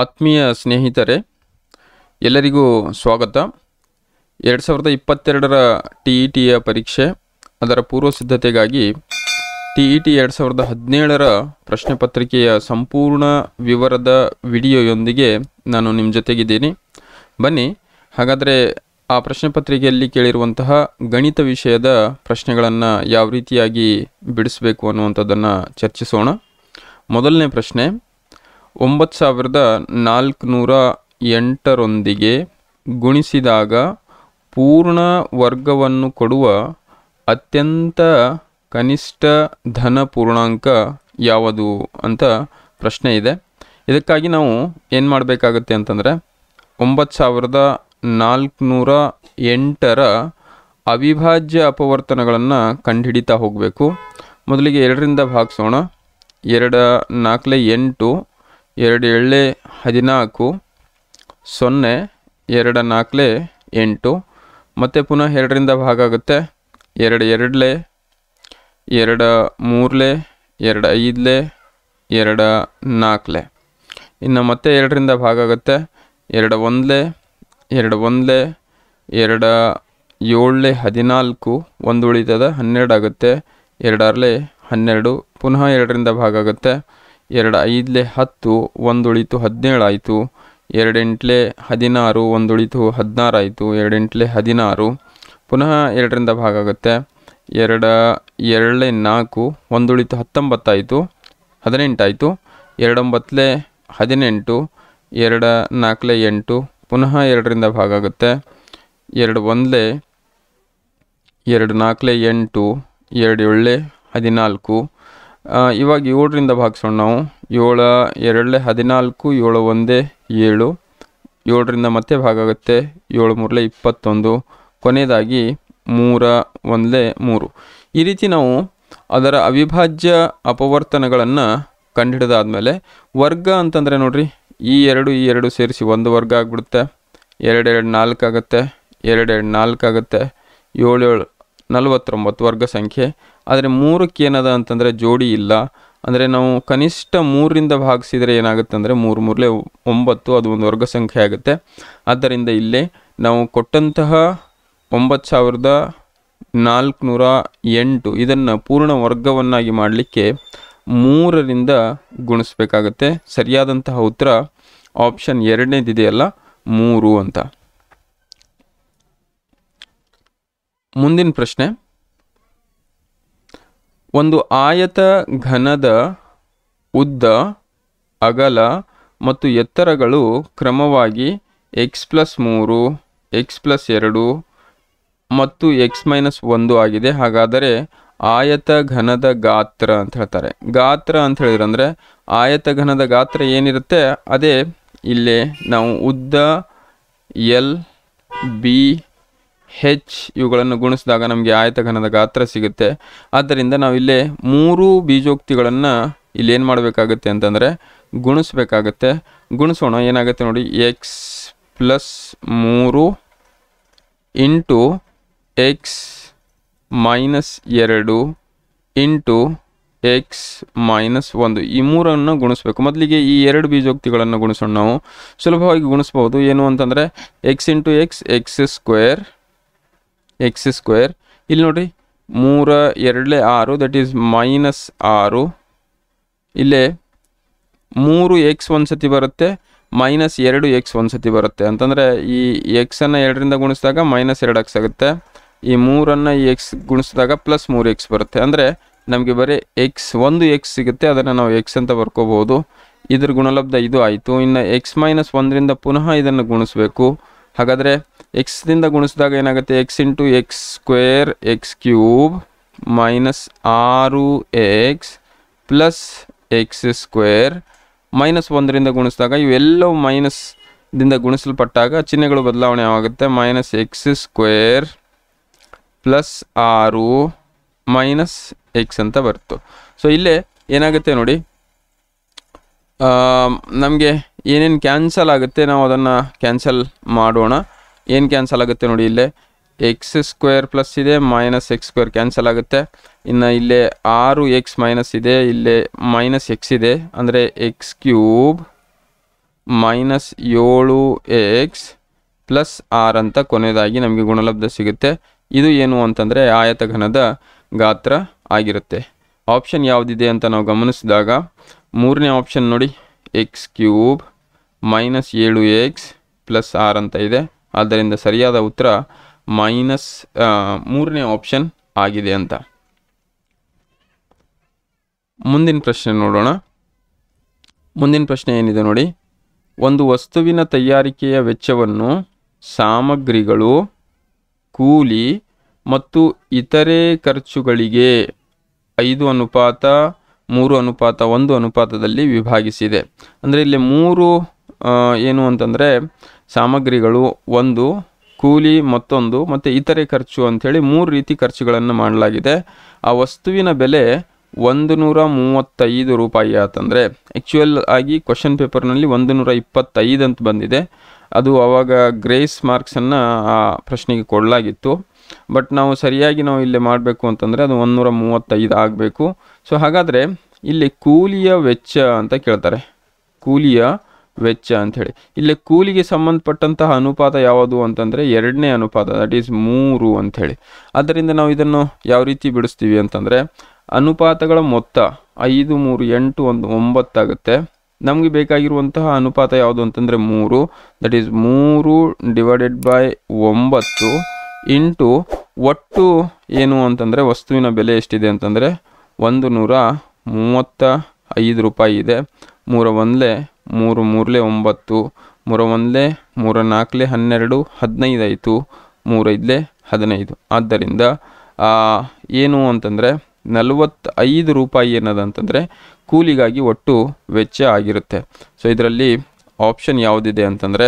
ಆತ್ಮೀಯ ಸ್ನೇಹಿತರೆ ಎಲ್ಲರಿಗೂ ಸ್ವಾಗತ ಎರಡು ಸಾವಿರದ ಇಪ್ಪತ್ತೆರಡರ ಟಿ ಇ ಟಿಯ ಪರೀಕ್ಷೆ ಅದರ ಪೂರ್ವ ಸಿದ್ಧತೆಗಾಗಿ ಟಿ ಇ ಟಿ ಎರಡು ಸಾವಿರದ ಹದಿನೇಳರ ಪ್ರಶ್ನೆ ಪತ್ರಿಕೆಯ ಸಂಪೂರ್ಣ ವಿವರದ ವಿಡಿಯೋಯೊಂದಿಗೆ ನಾನು ನಿಮ್ಮ ಜೊತೆಗಿದ್ದೀನಿ ಬನ್ನಿ ಹಾಗಾದರೆ ಆ ಪ್ರಶ್ನೆ ಪತ್ರಿಕೆಯಲ್ಲಿ ಕೇಳಿರುವಂತಹ ಗಣಿತ ವಿಷಯದ ಪ್ರಶ್ನೆಗಳನ್ನು ಯಾವ ರೀತಿಯಾಗಿ ಬಿಡಿಸಬೇಕು ಅನ್ನುವಂಥದ್ದನ್ನು ಚರ್ಚಿಸೋಣ ಮೊದಲನೇ ಪ್ರಶ್ನೆ ಒಂಬತ್ತು ಸಾವಿರದ ನಾಲ್ಕುನೂರ ಎಂಟರೊಂದಿಗೆ ಗುಣಿಸಿದಾಗ ಪೂರ್ಣ ವರ್ಗವನ್ನು ಕೊಡುವ ಅತ್ಯಂತ ಕನಿಷ್ಠ ಧನ ಪೂರ್ಣಾಂಕ ಯಾವುದು ಅಂತ ಪ್ರಶ್ನೆ ಇದೆ ಇದಕ್ಕಾಗಿ ನಾವು ಏನು ಮಾಡಬೇಕಾಗತ್ತೆ ಅಂತಂದರೆ ಒಂಬತ್ತು ಸಾವಿರದ ನಾಲ್ಕುನೂರ ಎಂಟರ ಅವಿಭಾಜ್ಯ ಅಪವರ್ತನಗಳನ್ನು ಕಂಡುಹಿಡಿತಾ ಹೋಗಬೇಕು ಮೊದಲಿಗೆ ಎರಡರಿಂದ ಭಾಗಿಸೋಣ ಎರಡು ನಾಲ್ಕಲೆ ಎಂಟು ಎರಡು ಏಳೆ ಹದಿನಾಲ್ಕು ಸೊನ್ನೆ ಎರಡು ನಾಲ್ಕಲೆ ಎಂಟು ಮತ್ತು ಪುನಃ ಎರಡರಿಂದ ಭಾಗ ಆಗುತ್ತೆ ಎರಡು ಎರಡಲೆ ಎರಡು ಮೂರಲೆ ಎರಡು ಐದಲೆ ಎರಡು ನಾಲ್ಕಲೆ ಇನ್ನು ಮತ್ತೆ ಎರಡರಿಂದ ಭಾಗ ಆಗುತ್ತೆ ಎರಡು ಒಂದಲೆ ಎರಡು ಒಂದಲೆ ಎರಡು ಏಳಲೆ ಹದಿನಾಲ್ಕು ಒಂದು ಉಳಿತದ ಹನ್ನೆರಡು ಆಗುತ್ತೆ ಎರಡರಲೆ ಹನ್ನೆರಡು ಪುನಃ ಎರಡರಿಂದ ಭಾಗ ಆಗುತ್ತೆ ಎರಡು ಐದಲೆ ಹತ್ತು ಒಂದು ಒಂದುಳಿತು ಹದಿನೇಳಾಯಿತು ಎರಡೆಂಟ್ಲೆ ಹದಿನಾರು ಒಂದು ಒಂದುಳಿತು ಹದಿನಾರಾಯಿತು ಎರಡೆಂಟ್ಲೆ ಹದಿನಾರು ಪುನಃ ಎರಡರಿಂದ ಭಾಗ ಆಗುತ್ತೆ ಎರಡು ಎರಡಲೆ ನಾಲ್ಕು ಒಂದು ಉಳಿತು ಹತ್ತೊಂಬತ್ತಾಯಿತು ಹದಿನೆಂಟಾಯಿತು ಎರಡೊಂಬತ್ತಲೆ ಹದಿನೆಂಟು ಎರಡು ನಾಲ್ಕಲೆ ಎಂಟು ಪುನಃ ಎರಡರಿಂದ ಭಾಗ ಆಗುತ್ತೆ ಎರಡು ಒಂದಲೆ ಎರಡು ನಾಲ್ಕಲೆ ಎಂಟು ಎರಡು ಏಳಲೆ ಹದಿನಾಲ್ಕು ಇವಾಗ ಏಳರಿಂದ ಭಾಗಿಸೋಣ ನಾವು ಏಳು ಎರಡಲೆ ಹದಿನಾಲ್ಕು ಏಳು ಒಂದೇ ಏಳು ಏಳರಿಂದ ಮತ್ತೆ ಭಾಗ ಆಗುತ್ತೆ ಏಳು ಮೂರಲೆ ಇಪ್ಪತ್ತೊಂದು ಕೊನೆಯದಾಗಿ ಮೂರ ಒಂದಲೇ ಮೂರು ಈ ರೀತಿ ನಾವು ಅದರ ಅವಿಭಾಜ್ಯ ಅಪವರ್ತನಗಳನ್ನು ಕಂಡುಹಿಡಿದಾದಮೇಲೆ ವರ್ಗ ಅಂತಂದರೆ ನೋಡಿರಿ ಈ ಎರಡು ಈ ಎರಡು ಸೇರಿಸಿ ಒಂದು ವರ್ಗ ಆಗಿಬಿಡುತ್ತೆ ಎರಡೆರಡು ನಾಲ್ಕು ಆಗುತ್ತೆ ಎರಡೆರಡು ನಾಲ್ಕು ಆಗುತ್ತೆ ಏಳು ಏಳು ನಲವತ್ತೊಂಬತ್ತು ವರ್ಗ ಸಂಖ್ಯೆ ಆದರೆ ಮೂರಕ್ಕೆ ಏನದ ಅಂತಂದರೆ ಜೋಡಿ ಇಲ್ಲ ಅಂದರೆ ನಾವು ಕನಿಷ್ಠ ಮೂರರಿಂದ ಭಾಗಿಸಿದರೆ ಏನಾಗುತ್ತೆ ಅಂದರೆ ಮೂರು ಮೂರಲೇ ಒಂಬತ್ತು ಅದು ಒಂದು ವರ್ಗ ಸಂಖ್ಯೆ ಆಗುತ್ತೆ ಆದ್ದರಿಂದ ಇಲ್ಲೇ ನಾವು ಕೊಟ್ಟಂತಹ ಒಂಬತ್ತು ಸಾವಿರದ ನಾಲ್ಕುನೂರ ಎಂಟು ಇದನ್ನು ಪೂರ್ಣ ವರ್ಗವನ್ನಾಗಿ ಮಾಡಲಿಕ್ಕೆ ಮೂರರಿಂದ ಗುಣಿಸ್ಬೇಕಾಗತ್ತೆ ಸರಿಯಾದಂತಹ ಉತ್ತರ ಆಪ್ಷನ್ ಎರಡನೇದಿದೆಯಲ್ಲ ಮೂರು ಅಂತ ಮುಂದಿನ ಪ್ರಶ್ನೆ ಒಂದು ಆಯತ ಘನದ ಉದ್ದ ಅಗಲ ಮತ್ತು ಎತ್ತರಗಳು ಕ್ರಮವಾಗಿ ಎಕ್ಸ್ ಪ್ಲಸ್ ಮೂರು ಎಕ್ಸ್ ಪ್ಲಸ್ ಎರಡು ಮತ್ತು ಎಕ್ಸ್ ಮೈನಸ್ ಒಂದು ಆಗಿದೆ ಹಾಗಾದರೆ ಆಯತ ಘನದ ಗಾತ್ರ ಅಂತ ಹೇಳ್ತಾರೆ ಗಾತ್ರ ಅಂತ ಹೇಳಿದ್ರಂದರೆ ಆಯತ ಘನದ ಗಾತ್ರ ಏನಿರುತ್ತೆ ಅದೇ ಇಲ್ಲೇ ನಾವು ಉದ್ದ ಎಲ್ ಬಿ ಹೆಚ್ ಇವುಗಳನ್ನು ಗುಣಿಸಿದಾಗ ನಮಗೆ ಘನದ ಗಾತ್ರ ಸಿಗುತ್ತೆ ಆದ್ದರಿಂದ ನಾವು ಮೂರು ಬೀಜೋಕ್ತಿಗಳನ್ನು ಇಲ್ಲೇನು ಮಾಡಬೇಕಾಗುತ್ತೆ ಅಂತಂದರೆ ಗುಣಿಸ್ಬೇಕಾಗತ್ತೆ ಗುಣಿಸೋಣ ಏನಾಗುತ್ತೆ ನೋಡಿ ಎಕ್ಸ್ ಪ್ಲಸ್ ಮೂರು ಇಂಟು ಎಕ್ಸ್ ಮೈನಸ್ ಎರಡು ಇಂಟು ಎಕ್ಸ್ ಮೈನಸ್ ಒಂದು ಈ ಮೂರನ್ನು ಗುಣಿಸ್ಬೇಕು ಮೊದಲಿಗೆ ಈ ಎರಡು ಬೀಜೋಕ್ತಿಗಳನ್ನು ಗುಣಿಸೋಣ ನಾವು ಸುಲಭವಾಗಿ ಗುಣಿಸ್ಬೋದು ಏನು ಅಂತಂದರೆ x into x x square x square ಇಲ್ಲಿ ನೋಡಿರಿ ಮೂರ ಎರಡಲೇ ಆರು ದಟ್ ಈಸ್ ಮೈನಸ್ ಆರು ಇಲ್ಲೇ ಮೂರು ಎಕ್ಸ್ ಒಂದು ಸತಿ ಬರುತ್ತೆ ಮೈನಸ್ ಎರಡು ಎಕ್ಸ್ ಒಂದು ಸತಿ ಬರುತ್ತೆ ಅಂತಂದರೆ ಈ ಎಕ್ಸನ್ನು ಎರಡರಿಂದ ಗುಣಿಸಿದಾಗ ಮೈನಸ್ ಎರಡು ಎಕ್ಸ್ ಆಗುತ್ತೆ ಈ ಮೂರನ್ನು ಈ ಎಕ್ಸ್ ಗುಣಿಸಿದಾಗ ಪ್ಲಸ್ ಮೂರು ಎಕ್ಸ್ ಬರುತ್ತೆ ಅಂದರೆ ನಮಗೆ ಬರೀ ಎಕ್ಸ್ ಒಂದು ಎಕ್ಸ್ ಸಿಗುತ್ತೆ ಅದನ್ನು ನಾವು ಎಕ್ಸ್ ಅಂತ ಬರ್ಕೋಬೋದು ಇದ್ರ ಗುಣಲಬ್ಧ ಇದು ಆಯಿತು ಇನ್ನು ಎಕ್ಸ್ ಮೈನಸ್ ಒಂದರಿಂದ ಪುನಃ ಇದನ್ನು ಗುಣಿಸ್ಬೇಕು ಹಾಗಾದರೆ ಎಕ್ಸ್ದಿಂದ ಗುಣಿಸಿದಾಗ ಏನಾಗುತ್ತೆ x into x square x cube minus ಆರು x plus x square minus ಒಂದರಿಂದ ಗುಣಿಸಿದಾಗ ಇವೆಲ್ಲವೂ ಮೈನಸ್ದಿಂದ ಗುಣಿಸಲ್ಪಟ್ಟಾಗ ಚಿಹ್ನೆಗಳು ಬದಲಾವಣೆ ಆಗುತ್ತೆ ಮೈನಸ್ ಎಕ್ಸ್ ಸ್ಕ್ವೇರ್ ಪ್ಲಸ್ ಆರು ಮೈನಸ್ ಎಕ್ಸ್ ಅಂತ ಬರ್ತು ಸೊ ಇಲ್ಲೇ ಏನಾಗುತ್ತೆ ನೋಡಿ ನಮಗೆ ಏನೇನು ಕ್ಯಾನ್ಸಲ್ ಆಗುತ್ತೆ ನಾವು ಅದನ್ನು ಕ್ಯಾನ್ಸಲ್ ಮಾಡೋಣ ಏನು ಕ್ಯಾನ್ಸಲ್ ಆಗುತ್ತೆ ನೋಡಿ ಇಲ್ಲೇ ಎಕ್ಸ್ ಸ್ಕ್ವೇರ್ ಪ್ಲಸ್ ಇದೆ ಮೈನಸ್ ಎಕ್ಸ್ ಸ್ಕ್ವೇರ್ ಕ್ಯಾನ್ಸಲ್ ಆಗುತ್ತೆ ಇನ್ನು ಇಲ್ಲೇ ಆರು ಎಕ್ಸ್ ಮೈನಸ್ ಇದೆ ಇಲ್ಲೇ ಮೈನಸ್ ಎಕ್ಸ್ ಇದೆ ಅಂದರೆ ಎಕ್ಸ್ ಕ್ಯೂಬ್ ಮೈನಸ್ ಏಳು ಎಕ್ಸ್ ಪ್ಲಸ್ ಆರ್ ಅಂತ ಕೊನೆಯದಾಗಿ ನಮಗೆ ಗುಣಲಬ್ಧ ಸಿಗುತ್ತೆ ಇದು ಏನು ಅಂತಂದರೆ ಆಯತಘನದ ಗಾತ್ರ ಆಗಿರುತ್ತೆ ಆಪ್ಷನ್ ಯಾವುದಿದೆ ಅಂತ ನಾವು ಗಮನಿಸಿದಾಗ ಮೂರನೇ ಆಪ್ಷನ್ ನೋಡಿ ಎಕ್ಸ್ ಕ್ಯೂಬ್ ಮೈನಸ್ ಏಳು ಎಕ್ಸ್ ಪ್ಲಸ್ ಆರ್ ಅಂತ ಇದೆ ಆದ್ದರಿಂದ ಸರಿಯಾದ ಉತ್ತರ ಮೈನಸ್ ಮೂರನೇ ಆಪ್ಷನ್ ಆಗಿದೆ ಅಂತ ಮುಂದಿನ ಪ್ರಶ್ನೆ ನೋಡೋಣ ಮುಂದಿನ ಪ್ರಶ್ನೆ ಏನಿದೆ ನೋಡಿ ಒಂದು ವಸ್ತುವಿನ ತಯಾರಿಕೆಯ ವೆಚ್ಚವನ್ನು ಸಾಮಗ್ರಿಗಳು ಕೂಲಿ ಮತ್ತು ಇತರೆ ಖರ್ಚುಗಳಿಗೆ ಐದು ಅನುಪಾತ ಮೂರು ಅನುಪಾತ ಒಂದು ಅನುಪಾತದಲ್ಲಿ ವಿಭಾಗಿಸಿದೆ ಅಂದರೆ ಇಲ್ಲಿ ಮೂರು ಏನು ಅಂತಂದರೆ ಸಾಮಗ್ರಿಗಳು ಒಂದು ಕೂಲಿ ಮತ್ತೊಂದು ಮತ್ತು ಇತರೆ ಖರ್ಚು ಅಂಥೇಳಿ ಮೂರು ರೀತಿ ಖರ್ಚುಗಳನ್ನು ಮಾಡಲಾಗಿದೆ ಆ ವಸ್ತುವಿನ ಬೆಲೆ ಒಂದು ನೂರ ಮೂವತ್ತೈದು ರೂಪಾಯಿ ಆತಂದರೆ ಆ್ಯಕ್ಚುಯಲ್ ಆಗಿ ಕ್ವಶನ್ ಪೇಪರ್ನಲ್ಲಿ ಒಂದು ನೂರ ಇಪ್ಪತ್ತೈದು ಅಂತ ಬಂದಿದೆ ಅದು ಆವಾಗ ಗ್ರೇಸ್ ಮಾರ್ಕ್ಸನ್ನು ಆ ಪ್ರಶ್ನೆಗೆ ಕೊಡಲಾಗಿತ್ತು ಬಟ್ ನಾವು ಸರಿಯಾಗಿ ನಾವು ಇಲ್ಲಿ ಮಾಡಬೇಕು ಅಂತಂದರೆ ಅದು ಒಂದು ನೂರ ಮೂವತ್ತೈದು ಆಗಬೇಕು ಸೊ ಹಾಗಾದರೆ ಇಲ್ಲಿ ಕೂಲಿಯ ವೆಚ್ಚ ಅಂತ ಕೇಳ್ತಾರೆ ಕೂಲಿಯ ವೆಚ್ಚ ಅಂಥೇಳಿ ಇಲ್ಲಿ ಕೂಲಿಗೆ ಸಂಬಂಧಪಟ್ಟಂತಹ ಅನುಪಾತ ಯಾವುದು ಅಂತಂದರೆ ಎರಡನೇ ಅನುಪಾತ ದಟ್ ಈಸ್ ಮೂರು ಅಂಥೇಳಿ ಅದರಿಂದ ನಾವು ಇದನ್ನು ಯಾವ ರೀತಿ ಬಿಡಿಸ್ತೀವಿ ಅಂತಂದರೆ ಅನುಪಾತಗಳ ಮೊತ್ತ ಐದು ಮೂರು ಎಂಟು ಒಂದು ಒಂಬತ್ತಾಗುತ್ತೆ ನಮಗೆ ಬೇಕಾಗಿರುವಂತಹ ಅನುಪಾತ ಯಾವುದು ಅಂತಂದರೆ ಮೂರು ದಟ್ ಈಸ್ ಮೂರು ಡಿವೈಡೆಡ್ ಬೈ ಒಂಬತ್ತು ಇಂಟು ಒಟ್ಟು ಏನು ಅಂತಂದರೆ ವಸ್ತುವಿನ ಬೆಲೆ ಎಷ್ಟಿದೆ ಅಂತಂದರೆ ಒಂದು ನೂರ ಮೂವತ್ತ ಐದು ರೂಪಾಯಿ ಇದೆ ಮೂರ ಒಂದ್ಲೆ ಮೂರು ಮೂರಲೆ ಒಂಬತ್ತು ಮೂರ ಒಂದ್ಲೆ ಮೂರು ನಾಲ್ಕಲೆ ಹನ್ನೆರಡು ಹದಿನೈದು ಆಯಿತು ಹದಿನೈದು ಆದ್ದರಿಂದ ಏನು ಅಂತಂದರೆ ನಲವತ್ತೈದು ರೂಪಾಯಿ ಅಂತಂದರೆ ಕೂಲಿಗಾಗಿ ಒಟ್ಟು ವೆಚ್ಚ ಆಗಿರುತ್ತೆ ಸೊ ಇದರಲ್ಲಿ ಆಪ್ಷನ್ ಯಾವುದಿದೆ ಅಂತಂದರೆ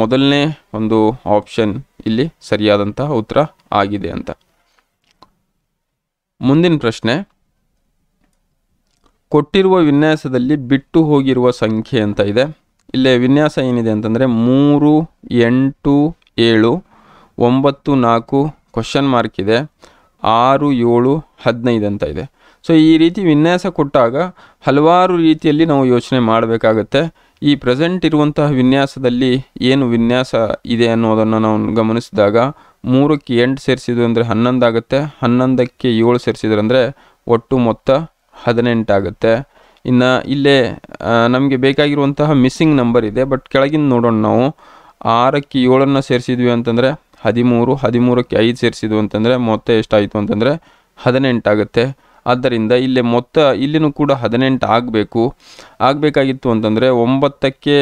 ಮೊದಲನೇ ಒಂದು ಆಪ್ಷನ್ ಇಲ್ಲಿ ಸರಿಯಾದಂತಹ ಉತ್ತರ ಆಗಿದೆ ಅಂತ ಮುಂದಿನ ಪ್ರಶ್ನೆ ಕೊಟ್ಟಿರುವ ವಿನ್ಯಾಸದಲ್ಲಿ ಬಿಟ್ಟು ಹೋಗಿರುವ ಸಂಖ್ಯೆ ಅಂತ ಇದೆ ಇಲ್ಲೇ ವಿನ್ಯಾಸ ಏನಿದೆ ಅಂತಂದರೆ ಮೂರು ಎಂಟು ಏಳು ಒಂಬತ್ತು ನಾಲ್ಕು ಕ್ವಶನ್ ಮಾರ್ಕ್ ಇದೆ ಆರು ಏಳು ಹದಿನೈದು ಅಂತ ಇದೆ ಸೊ ಈ ರೀತಿ ವಿನ್ಯಾಸ ಕೊಟ್ಟಾಗ ಹಲವಾರು ರೀತಿಯಲ್ಲಿ ನಾವು ಯೋಚನೆ ಮಾಡಬೇಕಾಗತ್ತೆ ಈ ಪ್ರೆಸೆಂಟ್ ಇರುವಂತಹ ವಿನ್ಯಾಸದಲ್ಲಿ ಏನು ವಿನ್ಯಾಸ ಇದೆ ಅನ್ನೋದನ್ನು ನಾವು ಗಮನಿಸಿದಾಗ ಮೂರಕ್ಕೆ ಎಂಟು ಸೇರಿಸಿದ್ರು ಅಂದರೆ ಹನ್ನೊಂದಾಗುತ್ತೆ ಹನ್ನೊಂದಕ್ಕೆ ಏಳು ಸೇರಿಸಿದ್ರು ಅಂದರೆ ಒಟ್ಟು ಮೊತ್ತ ಹದಿನೆಂಟಾಗುತ್ತೆ ಇನ್ನು ಇಲ್ಲೇ ನಮಗೆ ಬೇಕಾಗಿರುವಂತಹ ಮಿಸ್ಸಿಂಗ್ ನಂಬರ್ ಇದೆ ಬಟ್ ಕೆಳಗಿನ ನೋಡೋಣ ನಾವು ಆರಕ್ಕೆ ಏಳನ್ನು ಸೇರಿಸಿದ್ವಿ ಅಂತಂದರೆ ಹದಿಮೂರು ಹದಿಮೂರಕ್ಕೆ ಐದು ಸೇರಿಸಿದ್ವಿ ಅಂತಂದರೆ ಮೊತ್ತ ಎಷ್ಟಾಯಿತು ಅಂತಂದರೆ ಹದಿನೆಂಟಾಗುತ್ತೆ ಆದ್ದರಿಂದ ಇಲ್ಲಿ ಮೊತ್ತ ಇಲ್ಲಿನೂ ಕೂಡ ಹದಿನೆಂಟು ಆಗಬೇಕು ಆಗಬೇಕಾಗಿತ್ತು ಅಂತಂದರೆ ಒಂಬತ್ತಕ್ಕೆ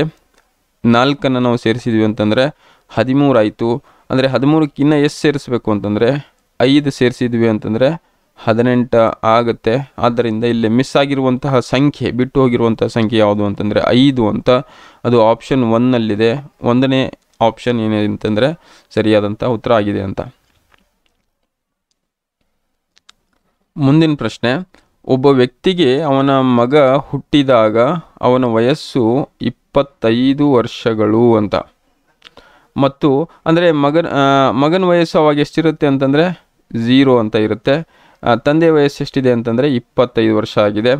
ನಾಲ್ಕನ್ನು ನಾವು ಸೇರಿಸಿದ್ವಿ ಅಂತಂದರೆ ಹದಿಮೂರಾಯಿತು ಆಯಿತು ಅಂದರೆ ಹದಿಮೂರಕ್ಕಿನ್ನ ಎಷ್ಟು ಸೇರಿಸ್ಬೇಕು ಅಂತಂದರೆ ಐದು ಸೇರಿಸಿದ್ವಿ ಅಂತಂದರೆ ಹದಿನೆಂಟು ಆಗುತ್ತೆ ಆದ್ದರಿಂದ ಇಲ್ಲಿ ಮಿಸ್ ಆಗಿರುವಂತಹ ಸಂಖ್ಯೆ ಬಿಟ್ಟು ಹೋಗಿರುವಂತಹ ಸಂಖ್ಯೆ ಯಾವುದು ಅಂತಂದರೆ ಐದು ಅಂತ ಅದು ಆಪ್ಷನ್ ಒನ್ನಲ್ಲಿದೆ ಒಂದನೇ ಆಪ್ಷನ್ ಏನಿದೆ ಅಂತಂದರೆ ಸರಿಯಾದಂಥ ಉತ್ತರ ಆಗಿದೆ ಅಂತ ಮುಂದಿನ ಪ್ರಶ್ನೆ ಒಬ್ಬ ವ್ಯಕ್ತಿಗೆ ಅವನ ಮಗ ಹುಟ್ಟಿದಾಗ ಅವನ ವಯಸ್ಸು ಇಪ್ಪತ್ತೈದು ವರ್ಷಗಳು ಅಂತ ಮತ್ತು ಅಂದರೆ ಮಗನ ಮಗನ ವಯಸ್ಸು ಅವಾಗ ಎಷ್ಟಿರುತ್ತೆ ಅಂತಂದರೆ ಝೀರೋ ಅಂತ ಇರುತ್ತೆ ತಂದೆ ಎಷ್ಟಿದೆ ಅಂತಂದರೆ ಇಪ್ಪತ್ತೈದು ವರ್ಷ ಆಗಿದೆ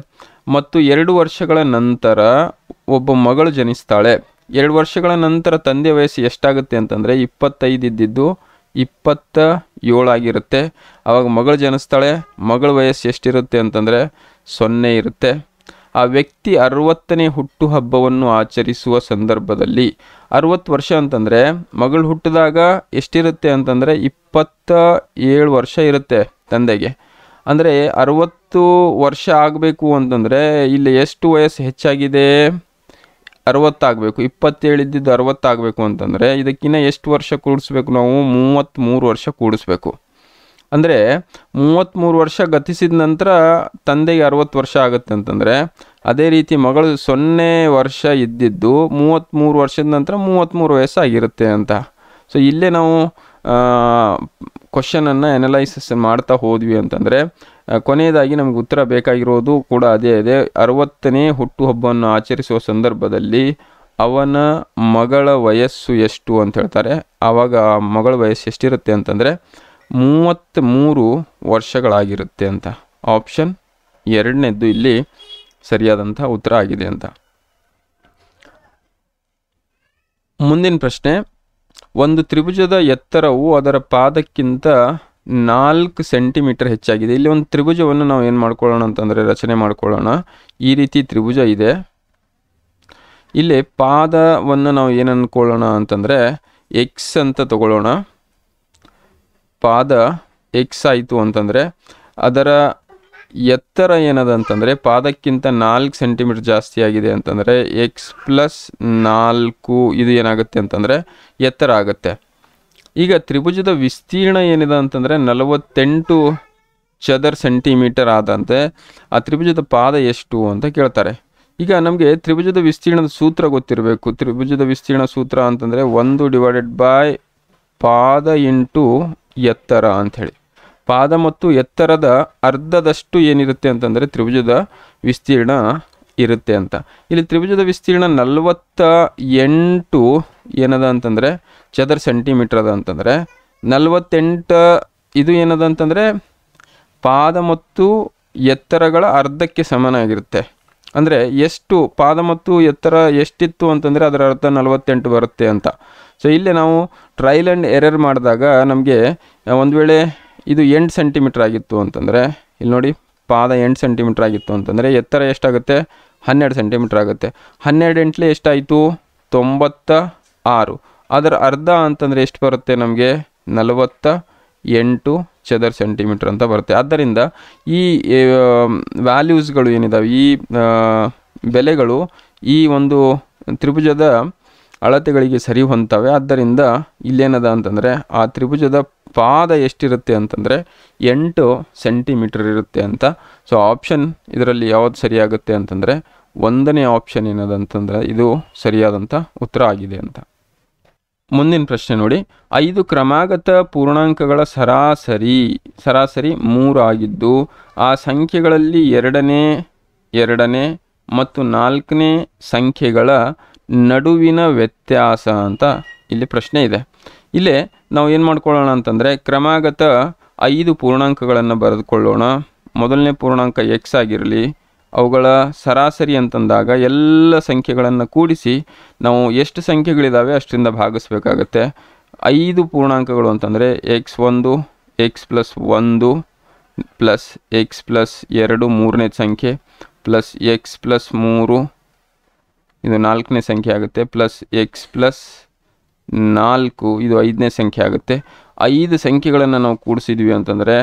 ಮತ್ತು ಎರಡು ವರ್ಷಗಳ ನಂತರ ಒಬ್ಬ ಮಗಳು ಜನಿಸ್ತಾಳೆ ಎರಡು ವರ್ಷಗಳ ನಂತರ ತಂದೆ ವಯಸ್ಸು ಎಷ್ಟಾಗುತ್ತೆ ಅಂತಂದರೆ ಇಪ್ಪತ್ತೈದು ಇದ್ದಿದ್ದು ಇಪ್ಪತ್ತ ಏಳಾಗಿರುತ್ತೆ ಆವಾಗ ಮಗಳು ಜನಿಸ್ತಾಳೆ ಮಗಳ ವಯಸ್ಸು ಎಷ್ಟಿರುತ್ತೆ ಅಂತಂದರೆ ಸೊನ್ನೆ ಇರುತ್ತೆ ಆ ವ್ಯಕ್ತಿ ಅರವತ್ತನೇ ಹುಟ್ಟುಹಬ್ಬವನ್ನು ಆಚರಿಸುವ ಸಂದರ್ಭದಲ್ಲಿ ಅರವತ್ತು ವರ್ಷ ಅಂತಂದರೆ ಮಗಳು ಹುಟ್ಟಿದಾಗ ಎಷ್ಟಿರುತ್ತೆ ಅಂತಂದರೆ ಇಪ್ಪತ್ತ ಏಳು ವರ್ಷ ಇರುತ್ತೆ ತಂದೆಗೆ ಅಂದರೆ ಅರವತ್ತು ವರ್ಷ ಆಗಬೇಕು ಅಂತಂದರೆ ಇಲ್ಲಿ ಎಷ್ಟು ವಯಸ್ಸು ಹೆಚ್ಚಾಗಿದೆ ಅರವತ್ತಾಗಬೇಕು ಇಪ್ಪತ್ತೇಳಿದ್ದು ಅರವತ್ತಾಗಬೇಕು ಅಂತಂದರೆ ಇದಕ್ಕಿಂತ ಎಷ್ಟು ವರ್ಷ ಕೂಡಿಸ್ಬೇಕು ನಾವು ಮೂವತ್ತ್ಮೂರು ವರ್ಷ ಕೂಡಿಸ್ಬೇಕು ಅಂದರೆ ಮೂವತ್ತ್ಮೂರು ವರ್ಷ ಗತಿಸಿದ ನಂತರ ತಂದೆಗೆ ಅರವತ್ತು ವರ್ಷ ಆಗುತ್ತೆ ಅಂತಂದರೆ ಅದೇ ರೀತಿ ಮಗಳು ಸೊನ್ನೆ ವರ್ಷ ಇದ್ದಿದ್ದು ಮೂವತ್ತ್ಮೂರು ವರ್ಷದ ನಂತರ ಮೂವತ್ತ್ಮೂರು ವಯಸ್ಸಾಗಿರುತ್ತೆ ಅಂತ ಸೊ ಇಲ್ಲೇ ನಾವು ಕ್ವಶನನ್ನು ಅನಲೈಸಿಸ್ ಮಾಡ್ತಾ ಹೋದ್ವಿ ಅಂತಂದರೆ ಕೊನೆಯದಾಗಿ ನಮಗೆ ಉತ್ತರ ಬೇಕಾಗಿರೋದು ಕೂಡ ಅದೇ ಇದೆ ಅರವತ್ತನೇ ಹುಟ್ಟುಹಬ್ಬವನ್ನು ಆಚರಿಸುವ ಸಂದರ್ಭದಲ್ಲಿ ಅವನ ಮಗಳ ವಯಸ್ಸು ಎಷ್ಟು ಅಂತ ಹೇಳ್ತಾರೆ ಆವಾಗ ಆ ಮಗಳ ವಯಸ್ಸು ಎಷ್ಟಿರುತ್ತೆ ಅಂತಂದರೆ ಮೂವತ್ತ್ಮೂರು ವರ್ಷಗಳಾಗಿರುತ್ತೆ ಅಂತ ಆಪ್ಷನ್ ಎರಡನೇದ್ದು ಇಲ್ಲಿ ಸರಿಯಾದಂಥ ಉತ್ತರ ಆಗಿದೆ ಅಂತ ಮುಂದಿನ ಪ್ರಶ್ನೆ ಒಂದು ತ್ರಿಭುಜದ ಎತ್ತರವು ಅದರ ಪಾದಕ್ಕಿಂತ ನಾಲ್ಕು ಸೆಂಟಿಮೀಟರ್ ಹೆಚ್ಚಾಗಿದೆ ಇಲ್ಲಿ ಒಂದು ತ್ರಿಭುಜವನ್ನು ನಾವು ಏನು ಮಾಡ್ಕೊಳ್ಳೋಣ ಅಂತಂದರೆ ರಚನೆ ಮಾಡ್ಕೊಳ್ಳೋಣ ಈ ರೀತಿ ತ್ರಿಭುಜ ಇದೆ ಇಲ್ಲಿ ಪಾದವನ್ನು ನಾವು ಏನು ಅಂದ್ಕೊಳ್ಳೋಣ ಅಂತಂದರೆ ಎಕ್ಸ್ ಅಂತ ತಗೊಳ್ಳೋಣ ಪಾದ ಎಕ್ಸ್ ಆಯಿತು ಅಂತಂದರೆ ಅದರ ಎತ್ತರ ಏನದ ಅಂತಂದರೆ ಪಾದಕ್ಕಿಂತ ನಾಲ್ಕು ಸೆಂಟಿಮೀಟರ್ ಜಾಸ್ತಿ ಆಗಿದೆ ಅಂತಂದರೆ ಎಕ್ಸ್ ಪ್ಲಸ್ ನಾಲ್ಕು ಇದು ಏನಾಗುತ್ತೆ ಅಂತಂದರೆ ಎತ್ತರ ಆಗುತ್ತೆ ಈಗ ತ್ರಿಭುಜದ ವಿಸ್ತೀರ್ಣ ಏನಿದೆ ಅಂತಂದರೆ ನಲವತ್ತೆಂಟು ಚದರ್ ಸೆಂಟಿಮೀಟರ್ ಆದಂತೆ ಆ ತ್ರಿಭುಜದ ಪಾದ ಎಷ್ಟು ಅಂತ ಕೇಳ್ತಾರೆ ಈಗ ನಮಗೆ ತ್ರಿಭುಜದ ವಿಸ್ತೀರ್ಣದ ಸೂತ್ರ ಗೊತ್ತಿರಬೇಕು ತ್ರಿಭುಜದ ವಿಸ್ತೀರ್ಣ ಸೂತ್ರ ಅಂತಂದರೆ ಒಂದು ಡಿವೈಡೆಡ್ ಬೈ ಪಾದ ಇಂಟು ಎತ್ತರ ಅಂಥೇಳಿ ಪಾದ ಮತ್ತು ಎತ್ತರದ ಅರ್ಧದಷ್ಟು ಏನಿರುತ್ತೆ ಅಂತಂದರೆ ತ್ರಿಭುಜದ ವಿಸ್ತೀರ್ಣ ಇರುತ್ತೆ ಅಂತ ಇಲ್ಲಿ ತ್ರಿಭುಜದ ವಿಸ್ತೀರ್ಣ ನಲವತ್ತ ಎಂಟು ಏನದ ಅಂತಂದರೆ ಚದರ್ ಸೆಂಟಿಮೀಟರ್ ಅದ ಅಂತಂದರೆ ನಲವತ್ತೆಂಟು ಇದು ಏನದ ಅಂತಂದರೆ ಪಾದ ಮತ್ತು ಎತ್ತರಗಳ ಅರ್ಧಕ್ಕೆ ಸಮನಾಗಿರುತ್ತೆ ಅಂದರೆ ಎಷ್ಟು ಪಾದ ಮತ್ತು ಎತ್ತರ ಎಷ್ಟಿತ್ತು ಅಂತಂದರೆ ಅದರ ಅರ್ಥ ನಲವತ್ತೆಂಟು ಬರುತ್ತೆ ಅಂತ ಸೊ ಇಲ್ಲೇ ನಾವು ಟ್ರೈಲ್ ಆ್ಯಂಡ್ ಎರರ್ ಮಾಡಿದಾಗ ನಮಗೆ ಒಂದು ವೇಳೆ ಇದು ಎಂಟು ಸೆಂಟಿಮೀಟ್ರ್ ಆಗಿತ್ತು ಅಂತಂದರೆ ಇಲ್ಲಿ ನೋಡಿ ಪಾದ ಎಂಟು ಸೆಂಟಿಮೀಟ್ರ್ ಆಗಿತ್ತು ಅಂತಂದರೆ ಎತ್ತರ ಎಷ್ಟಾಗುತ್ತೆ ಹನ್ನೆರಡು ಸೆಂಟಿಮೀಟ್ರ್ ಆಗುತ್ತೆ ಹನ್ನೆರಡು ಎಂಟ್ಲೆ ಎಷ್ಟಾಯಿತು ತೊಂಬತ್ತ ಆರು ಅದರ ಅರ್ಧ ಅಂತಂದರೆ ಎಷ್ಟು ಬರುತ್ತೆ ನಮಗೆ ನಲವತ್ತ ಎಂಟು ಚದರ್ ಸೆಂಟಿಮೀಟ್ರ್ ಅಂತ ಬರುತ್ತೆ ಆದ್ದರಿಂದ ಈ ವ್ಯಾಲ್ಯೂಸ್ಗಳು ಏನಿದಾವೆ ಈ ಬೆಲೆಗಳು ಈ ಒಂದು ತ್ರಿಭುಜದ ಅಳತೆಗಳಿಗೆ ಸರಿ ಹೊಂದ್ತವೆ ಆದ್ದರಿಂದ ಇಲ್ಲೇನದ ಅಂತಂದರೆ ಆ ತ್ರಿಭುಜದ ಪಾದ ಎಷ್ಟಿರುತ್ತೆ ಅಂತಂದರೆ ಎಂಟು ಸೆಂಟಿಮೀಟರ್ ಇರುತ್ತೆ ಅಂತ ಸೊ ಆಪ್ಷನ್ ಇದರಲ್ಲಿ ಯಾವುದು ಸರಿಯಾಗುತ್ತೆ ಅಂತಂದರೆ ಒಂದನೇ ಆಪ್ಷನ್ ಏನದಂತಂದರೆ ಇದು ಸರಿಯಾದಂಥ ಉತ್ತರ ಆಗಿದೆ ಅಂತ ಮುಂದಿನ ಪ್ರಶ್ನೆ ನೋಡಿ ಐದು ಕ್ರಮಾಗತ ಪೂರ್ಣಾಂಕಗಳ ಸರಾಸರಿ ಸರಾಸರಿ ಆಗಿದ್ದು ಆ ಸಂಖ್ಯೆಗಳಲ್ಲಿ ಎರಡನೇ ಎರಡನೇ ಮತ್ತು ನಾಲ್ಕನೇ ಸಂಖ್ಯೆಗಳ ನಡುವಿನ ವ್ಯತ್ಯಾಸ ಅಂತ ಇಲ್ಲಿ ಪ್ರಶ್ನೆ ಇದೆ ಇಲ್ಲೇ ನಾವು ಏನು ಮಾಡ್ಕೊಳ್ಳೋಣ ಅಂತಂದರೆ ಕ್ರಮಾಗತ ಐದು ಪೂರ್ಣಾಂಕಗಳನ್ನು ಬರೆದುಕೊಳ್ಳೋಣ ಮೊದಲನೇ ಪೂರ್ಣಾಂಕ ಎಕ್ಸ್ ಆಗಿರಲಿ ಅವುಗಳ ಸರಾಸರಿ ಅಂತಂದಾಗ ಎಲ್ಲ ಸಂಖ್ಯೆಗಳನ್ನು ಕೂಡಿಸಿ ನಾವು ಎಷ್ಟು ಸಂಖ್ಯೆಗಳಿದ್ದಾವೆ ಅಷ್ಟರಿಂದ ಭಾಗಿಸ್ಬೇಕಾಗತ್ತೆ ಐದು ಪೂರ್ಣಾಂಕಗಳು ಅಂತಂದರೆ ಎಕ್ಸ್ ಒಂದು ಎಕ್ಸ್ ಪ್ಲಸ್ ಒಂದು ಪ್ಲಸ್ ಎಕ್ಸ್ ಪ್ಲಸ್ ಎರಡು ಮೂರನೇ ಸಂಖ್ಯೆ ಪ್ಲಸ್ ಎಕ್ಸ್ ಪ್ಲಸ್ ಮೂರು ಇದು ನಾಲ್ಕನೇ ಸಂಖ್ಯೆ ಆಗುತ್ತೆ ಪ್ಲಸ್ ಎಕ್ಸ್ ಪ್ಲಸ್ ನಾಲ್ಕು ಇದು ಐದನೇ ಸಂಖ್ಯೆ ಆಗುತ್ತೆ ಐದು ಸಂಖ್ಯೆಗಳನ್ನು ನಾವು ಕೂಡಿಸಿದ್ವಿ ಅಂತಂದರೆ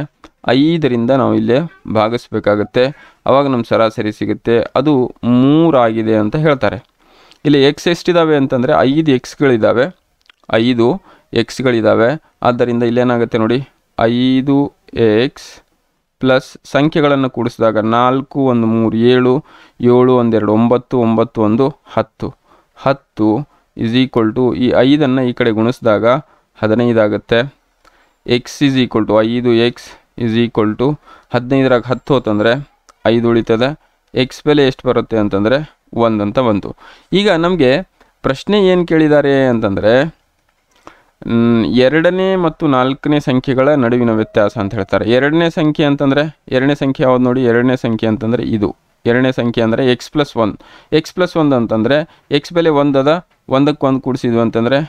ಐದರಿಂದ ನಾವು ಇಲ್ಲೇ ಭಾಗಿಸ್ಬೇಕಾಗತ್ತೆ ಅವಾಗ ನಮ್ಮ ಸರಾಸರಿ ಸಿಗುತ್ತೆ ಅದು ಮೂರಾಗಿದೆ ಅಂತ ಹೇಳ್ತಾರೆ ಇಲ್ಲಿ ಎಕ್ಸ್ ಎಷ್ಟಿದ್ದಾವೆ ಅಂತಂದರೆ ಐದು ಎಕ್ಸ್ಗಳಿದ್ದಾವೆ ಐದು ಎಕ್ಸ್ಗಳಿದ್ದಾವೆ ಆದ್ದರಿಂದ ಇಲ್ಲೇನಾಗುತ್ತೆ ನೋಡಿ ಐದು ಎಕ್ಸ್ ಪ್ಲಸ್ ಸಂಖ್ಯೆಗಳನ್ನು ಕೂಡಿಸಿದಾಗ ನಾಲ್ಕು ಒಂದು ಮೂರು ಏಳು ಏಳು ಒಂದೆರಡು ಒಂಬತ್ತು ಒಂಬತ್ತು ಒಂದು ಹತ್ತು ಹತ್ತು ಇಸ್ ಈಕ್ವಲ್ ಟು ಈ ಐದನ್ನು ಈ ಕಡೆ ಗುಣಿಸಿದಾಗ ಹದಿನೈದಾಗುತ್ತೆ ಎಕ್ಸ್ ಈಸ್ ಈಕ್ವಲ್ ಟು ಐದು ಎಕ್ಸ್ ಈಸ್ ಈಕ್ವಲ್ ಟು ಹದಿನೈದರಾಗ ಹತ್ತು ಹೋತಂದರೆ ಐದು ಉಳಿತದೆ ಎಕ್ಸ್ ಬೆಲೆ ಎಷ್ಟು ಬರುತ್ತೆ ಅಂತಂದರೆ ಒಂದು ಅಂತ ಬಂತು ಈಗ ನಮಗೆ ಪ್ರಶ್ನೆ ಏನು ಕೇಳಿದ್ದಾರೆ ಅಂತಂದರೆ ಎರಡನೇ ಮತ್ತು ನಾಲ್ಕನೇ ಸಂಖ್ಯೆಗಳ ನಡುವಿನ ವ್ಯತ್ಯಾಸ ಅಂತ ಹೇಳ್ತಾರೆ ಎರಡನೇ ಸಂಖ್ಯೆ ಅಂತಂದರೆ ಎರಡನೇ ಸಂಖ್ಯೆ ಯಾವ್ದು ನೋಡಿ ಎರಡನೇ ಸಂಖ್ಯೆ ಅಂತಂದರೆ ಇದು ಎರಡನೇ ಸಂಖ್ಯೆ ಅಂದರೆ x plus one x plus ಒಂದು ಅಂತಂದರೆ ಎಕ್ಸ್ ಬೆಲೆ ಒಂದದ ಒಂದಕ್ಕೆ ಒಂದು ಕೂಡಿಸಿದ್ವಿ ಅಂತಂದರೆ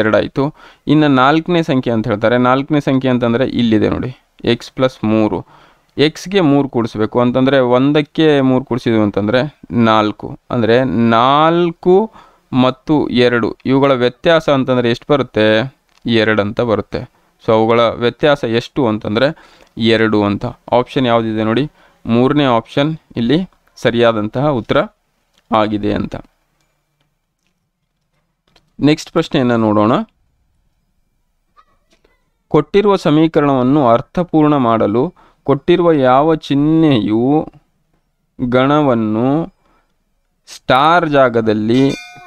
ಎರಡಾಯಿತು ಇನ್ನು ನಾಲ್ಕನೇ ಸಂಖ್ಯೆ ಅಂತ ಹೇಳ್ತಾರೆ ನಾಲ್ಕನೇ ಸಂಖ್ಯೆ ಅಂತಂದರೆ ಇಲ್ಲಿದೆ ನೋಡಿ ಎಕ್ಸ್ ಪ್ಲಸ್ ಮೂರು ಎಕ್ಸ್ಗೆ ಮೂರು ಕೂಡಿಸ್ಬೇಕು ಅಂತಂದರೆ ಒಂದಕ್ಕೆ ಮೂರು ಕೂಡಿಸಿದ್ವಿ ಅಂತಂದರೆ ನಾಲ್ಕು ಅಂದರೆ ನಾಲ್ಕು ಮತ್ತು ಎರಡು ಇವುಗಳ ವ್ಯತ್ಯಾಸ ಅಂತಂದರೆ ಎಷ್ಟು ಬರುತ್ತೆ ಎರಡು ಅಂತ ಬರುತ್ತೆ ಸೊ ಅವುಗಳ ವ್ಯತ್ಯಾಸ ಎಷ್ಟು ಅಂತಂದರೆ ಎರಡು ಅಂತ ಆಪ್ಷನ್ ಯಾವುದಿದೆ ನೋಡಿ ಮೂರನೇ ಆಪ್ಷನ್ ಇಲ್ಲಿ ಸರಿಯಾದಂತಹ ಉತ್ತರ ಆಗಿದೆ ಅಂತ ನೆಕ್ಸ್ಟ್ ಪ್ರಶ್ನೆಯನ್ನು ನೋಡೋಣ ಕೊಟ್ಟಿರುವ ಸಮೀಕರಣವನ್ನು ಅರ್ಥಪೂರ್ಣ ಮಾಡಲು ಕೊಟ್ಟಿರುವ ಯಾವ ಚಿಹ್ನೆಯು ಗಣವನ್ನು ಸ್ಟಾರ್ ಜಾಗದಲ್ಲಿ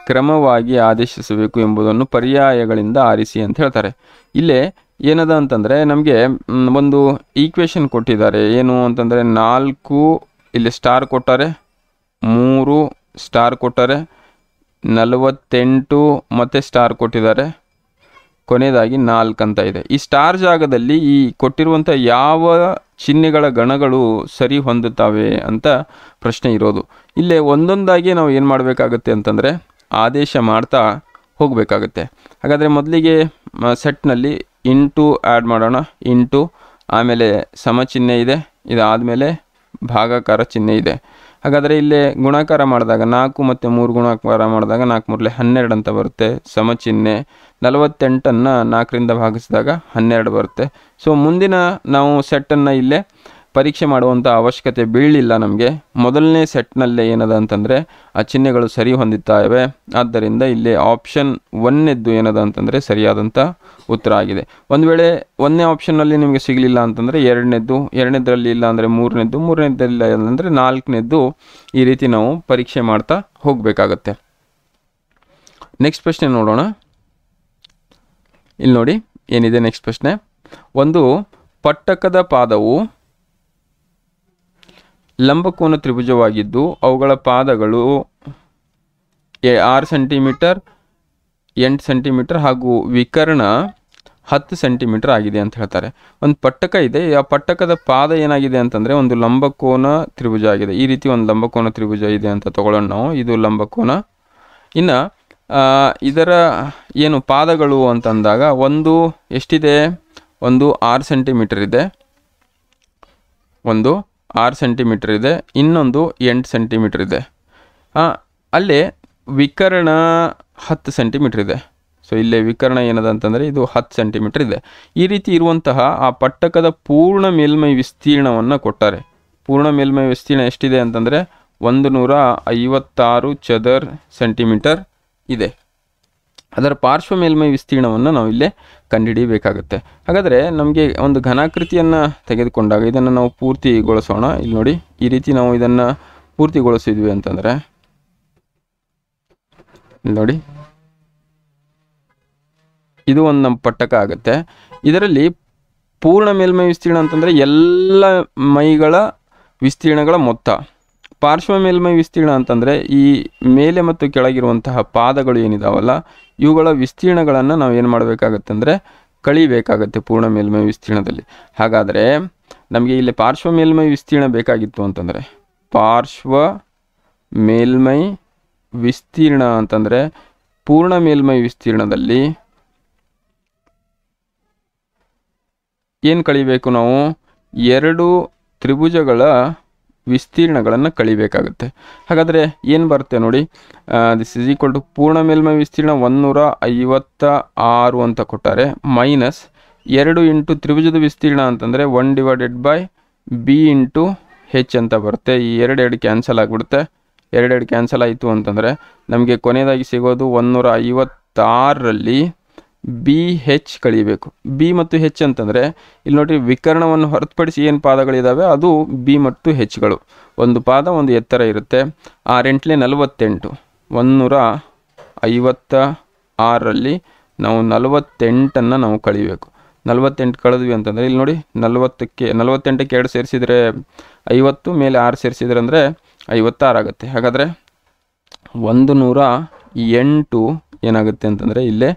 ಕ್ರಮವಾಗಿ ಆದೇಶಿಸಬೇಕು ಎಂಬುದನ್ನು ಪರ್ಯಾಯಗಳಿಂದ ಆರಿಸಿ ಅಂತ ಹೇಳ್ತಾರೆ ಇಲ್ಲೇ ಏನದ ಅಂತಂದರೆ ನಮಗೆ ಒಂದು ಈಕ್ವೇಷನ್ ಕೊಟ್ಟಿದ್ದಾರೆ ಏನು ಅಂತಂದರೆ ನಾಲ್ಕು ಇಲ್ಲಿ ಸ್ಟಾರ್ ಕೊಟ್ಟರೆ ಮೂರು ಸ್ಟಾರ್ ಕೊಟ್ಟರೆ ನಲವತ್ತೆಂಟು ಮತ್ತು ಸ್ಟಾರ್ ಕೊಟ್ಟಿದ್ದಾರೆ ಕೊನೆಯದಾಗಿ ನಾಲ್ಕು ಅಂತ ಇದೆ ಈ ಸ್ಟಾರ್ ಜಾಗದಲ್ಲಿ ಈ ಕೊಟ್ಟಿರುವಂಥ ಯಾವ ಚಿಹ್ನೆಗಳ ಗಣಗಳು ಸರಿ ಹೊಂದುತ್ತವೆ ಅಂತ ಪ್ರಶ್ನೆ ಇರೋದು ಇಲ್ಲೇ ಒಂದೊಂದಾಗಿ ನಾವು ಏನು ಮಾಡಬೇಕಾಗುತ್ತೆ ಅಂತಂದರೆ ಆದೇಶ ಮಾಡ್ತಾ ಹೋಗಬೇಕಾಗುತ್ತೆ ಹಾಗಾದರೆ ಮೊದಲಿಗೆ ಸೆಟ್ನಲ್ಲಿ ಇಂಟು ಆ್ಯಡ್ ಮಾಡೋಣ ಇಂಟು ಆಮೇಲೆ ಸಮಚಿಹ್ನೆ ಇದೆ ಇದಾದಮೇಲೆ ಭಾಗಾಕಾರ ಚಿಹ್ನೆ ಇದೆ ಹಾಗಾದರೆ ಇಲ್ಲೇ ಗುಣಾಕಾರ ಮಾಡಿದಾಗ ನಾಲ್ಕು ಮತ್ತು ಮೂರು ಗುಣಾಕಾರ ಮಾಡಿದಾಗ ನಾಲ್ಕು ಮೂರಲೆ ಹನ್ನೆರಡು ಅಂತ ಬರುತ್ತೆ ಸಮ ಚಿಹ್ನೆ ನಲವತ್ತೆಂಟನ್ನು ನಾಲ್ಕರಿಂದ ಭಾಗಿಸಿದಾಗ ಹನ್ನೆರಡು ಬರುತ್ತೆ ಸೊ ಮುಂದಿನ ನಾವು ಸೆಟ್ಟನ್ನು ಇಲ್ಲೇ ಪರೀಕ್ಷೆ ಮಾಡುವಂಥ ಅವಶ್ಯಕತೆ ಬೀಳಲಿಲ್ಲ ನಮಗೆ ಮೊದಲನೇ ಸೆಟ್ನಲ್ಲೇ ಏನದ ಅಂತಂದರೆ ಆ ಚಿಹ್ನೆಗಳು ಸರಿ ಹೊಂದುತ್ತವೆ ಆದ್ದರಿಂದ ಇಲ್ಲಿ ಆಪ್ಷನ್ ಒನ್ನೆದ್ದು ಏನದ ಅಂತಂದರೆ ಸರಿಯಾದಂಥ ಉತ್ತರ ಆಗಿದೆ ಒಂದು ವೇಳೆ ಒಂದನೇ ಆಪ್ಷನ್ನಲ್ಲಿ ನಿಮಗೆ ಸಿಗಲಿಲ್ಲ ಅಂತಂದರೆ ಎರಡನೇದ್ದು ಎರಡನೇದ್ರಲ್ಲಿ ಇಲ್ಲ ಅಂದರೆ ಮೂರನೇದ್ದು ಮೂರನೇದ್ರಲ್ಲಿ ಇಲ್ಲ ಅಂದರೆ ನಾಲ್ಕನೇದ್ದು ಈ ರೀತಿ ನಾವು ಪರೀಕ್ಷೆ ಮಾಡ್ತಾ ಹೋಗಬೇಕಾಗತ್ತೆ ನೆಕ್ಸ್ಟ್ ಪ್ರಶ್ನೆ ನೋಡೋಣ ಇಲ್ಲಿ ನೋಡಿ ಏನಿದೆ ನೆಕ್ಸ್ಟ್ ಪ್ರಶ್ನೆ ಒಂದು ಪಟ್ಟಕದ ಪಾದವು ಲಂಬಕೋನ ತ್ರಿಭುಜವಾಗಿದ್ದು ಅವುಗಳ ಪಾದಗಳು ಆರು ಸೆಂಟಿಮೀಟರ್ ಎಂಟು ಸೆಂಟಿಮೀಟರ್ ಹಾಗೂ ವಿಕರ್ಣ ಹತ್ತು ಸೆಂಟಿಮೀಟರ್ ಆಗಿದೆ ಅಂತ ಹೇಳ್ತಾರೆ ಒಂದು ಪಟ್ಟಕ ಇದೆ ಆ ಪಟ್ಟಕದ ಪಾದ ಏನಾಗಿದೆ ಅಂತಂದರೆ ಒಂದು ಲಂಬಕೋನ ತ್ರಿಭುಜ ಆಗಿದೆ ಈ ರೀತಿ ಒಂದು ಲಂಬಕೋನ ತ್ರಿಭುಜ ಇದೆ ಅಂತ ತಗೊಳ್ಳೋಣ ನಾವು ಇದು ಲಂಬಕೋನ ಇನ್ನು ಇದರ ಏನು ಪಾದಗಳು ಅಂತಂದಾಗ ಒಂದು ಎಷ್ಟಿದೆ ಒಂದು ಆರು ಸೆಂಟಿಮೀಟರ್ ಇದೆ ಒಂದು ಆರು ಸೆಂಟಿಮೀಟ್ರ್ ಇದೆ ಇನ್ನೊಂದು ಎಂಟು ಸೆಂಟಿಮೀಟ್ರ್ ಇದೆ ಅಲ್ಲಿ ವಿಕರಣ ಹತ್ತು ಸೆಂಟಿಮೀಟ್ರ್ ಇದೆ ಸೊ ಇಲ್ಲಿ ವಿಕರ್ಣ ಏನದ ಅಂತಂದರೆ ಇದು ಹತ್ತು ಸೆಂಟಿಮೀಟ್ರ್ ಇದೆ ಈ ರೀತಿ ಇರುವಂತಹ ಆ ಪಟ್ಟಕದ ಪೂರ್ಣ ಮೇಲ್ಮೈ ವಿಸ್ತೀರ್ಣವನ್ನು ಕೊಟ್ಟಾರೆ ಪೂರ್ಣ ಮೇಲ್ಮೈ ವಿಸ್ತೀರ್ಣ ಎಷ್ಟಿದೆ ಅಂತಂದರೆ ಒಂದು ನೂರ ಐವತ್ತಾರು ಚದರ್ ಸೆಂಟಿಮೀಟರ್ ಇದೆ ಅದರ ಪಾರ್ಶ್ವ ಮೇಲ್ಮೈ ವಿಸ್ತೀರ್ಣವನ್ನು ನಾವು ಇಲ್ಲೇ ಕಂಡುಹಿಡಿಯಬೇಕಾಗುತ್ತೆ ಹಾಗಾದರೆ ನಮಗೆ ಒಂದು ಘನಾಕೃತಿಯನ್ನು ತೆಗೆದುಕೊಂಡಾಗ ಇದನ್ನು ನಾವು ಪೂರ್ತಿಗೊಳಿಸೋಣ ಇಲ್ಲಿ ನೋಡಿ ಈ ರೀತಿ ನಾವು ಇದನ್ನು ಪೂರ್ತಿಗೊಳಿಸಿದ್ವಿ ಅಂತಂದರೆ ಇಲ್ಲಿ ನೋಡಿ ಇದು ಒಂದು ನಮ್ಮ ಪಟ್ಟಕ ಆಗುತ್ತೆ ಇದರಲ್ಲಿ ಪೂರ್ಣ ಮೇಲ್ಮೈ ವಿಸ್ತೀರ್ಣ ಅಂತಂದರೆ ಎಲ್ಲ ಮೈಗಳ ವಿಸ್ತೀರ್ಣಗಳ ಮೊತ್ತ ಪಾರ್ಶ್ವ ಮೇಲ್ಮೈ ವಿಸ್ತೀರ್ಣ ಅಂತಂದರೆ ಈ ಮೇಲೆ ಮತ್ತು ಕೆಳಗಿರುವಂತಹ ಪಾದಗಳು ಏನಿದಾವಲ್ಲ ಇವುಗಳ ವಿಸ್ತೀರ್ಣಗಳನ್ನು ನಾವು ಏನು ಮಾಡಬೇಕಾಗತ್ತೆ ಅಂದರೆ ಕಳಿಬೇಕಾಗತ್ತೆ ಪೂರ್ಣ ಮೇಲ್ಮೈ ವಿಸ್ತೀರ್ಣದಲ್ಲಿ ಹಾಗಾದರೆ ನಮಗೆ ಇಲ್ಲಿ ಪಾರ್ಶ್ವ ಮೇಲ್ಮೈ ವಿಸ್ತೀರ್ಣ ಬೇಕಾಗಿತ್ತು ಅಂತಂದರೆ ಪಾರ್ಶ್ವ ಮೇಲ್ಮೈ ವಿಸ್ತೀರ್ಣ ಅಂತಂದರೆ ಪೂರ್ಣ ಮೇಲ್ಮೈ ವಿಸ್ತೀರ್ಣದಲ್ಲಿ ಏನು ಕಳಿಬೇಕು ನಾವು ಎರಡು ತ್ರಿಭುಜಗಳ ವಿಸ್ತೀರ್ಣಗಳನ್ನು ಕಳಿಬೇಕಾಗುತ್ತೆ ಹಾಗಾದರೆ ಏನು ಬರುತ್ತೆ ನೋಡಿ ದಿಸ್ ಇಸ್ ಈಕ್ವಲ್ ಟು ಪೂರ್ಣ ಮೇಲ್ಮೈ ವಿಸ್ತೀರ್ಣ ಒನ್ನೂರ ಐವತ್ತ ಆರು ಅಂತ ಕೊಟ್ಟರೆ ಮೈನಸ್ ಎರಡು ಇಂಟು ತ್ರಿಭುಜದ ವಿಸ್ತೀರ್ಣ ಅಂತಂದರೆ one divided by b into h ಅಂತ ಬರುತ್ತೆ ಈ ಎರಡೆರಡು ಕ್ಯಾನ್ಸಲ್ ಆಗಿಬಿಡುತ್ತೆ ಎರಡೆರಡು ಕ್ಯಾನ್ಸಲ್ ಆಯಿತು ಅಂತಂದರೆ ನಮಗೆ ಕೊನೆಯದಾಗಿ ಸಿಗೋದು ಒಂದುನೂರ ಐವತ್ತಾರರಲ್ಲಿ ಬಿ ಹೆಚ್ ಕಳೀಬೇಕು ಬಿ ಮತ್ತು ಹೆಚ್ ಅಂತಂದರೆ ಇಲ್ಲಿ ನೋಡಿರಿ ವಿಕರ್ಣವನ್ನು ಹೊರತುಪಡಿಸಿ ಏನು ಪಾದಗಳಿದ್ದಾವೆ ಅದು ಬಿ ಮತ್ತು ಹೆಚ್ಗಳು ಒಂದು ಪಾದ ಒಂದು ಎತ್ತರ ಇರುತ್ತೆ ಆರೆಂಟ್ಲೆ ನಲವತ್ತೆಂಟು ಒಂದುನೂರ ಐವತ್ತ ಆರರಲ್ಲಿ ನಾವು ನಲವತ್ತೆಂಟನ್ನು ನಾವು ಕಳಿಬೇಕು ನಲವತ್ತೆಂಟು ಕಳೆದ್ವಿ ಅಂತಂದರೆ ಇಲ್ಲಿ ನೋಡಿ ನಲವತ್ತಕ್ಕೆ ನಲವತ್ತೆಂಟಕ್ಕೆ ಎರಡು ಸೇರಿಸಿದರೆ ಐವತ್ತು ಮೇಲೆ ಆರು ಸೇರಿಸಿದ್ರೆ ಅಂದರೆ ಐವತ್ತಾರು ಆಗುತ್ತೆ ಹಾಗಾದರೆ ಒಂದು ನೂರ ಎಂಟು ಏನಾಗುತ್ತೆ ಅಂತಂದರೆ ಇಲ್ಲೇ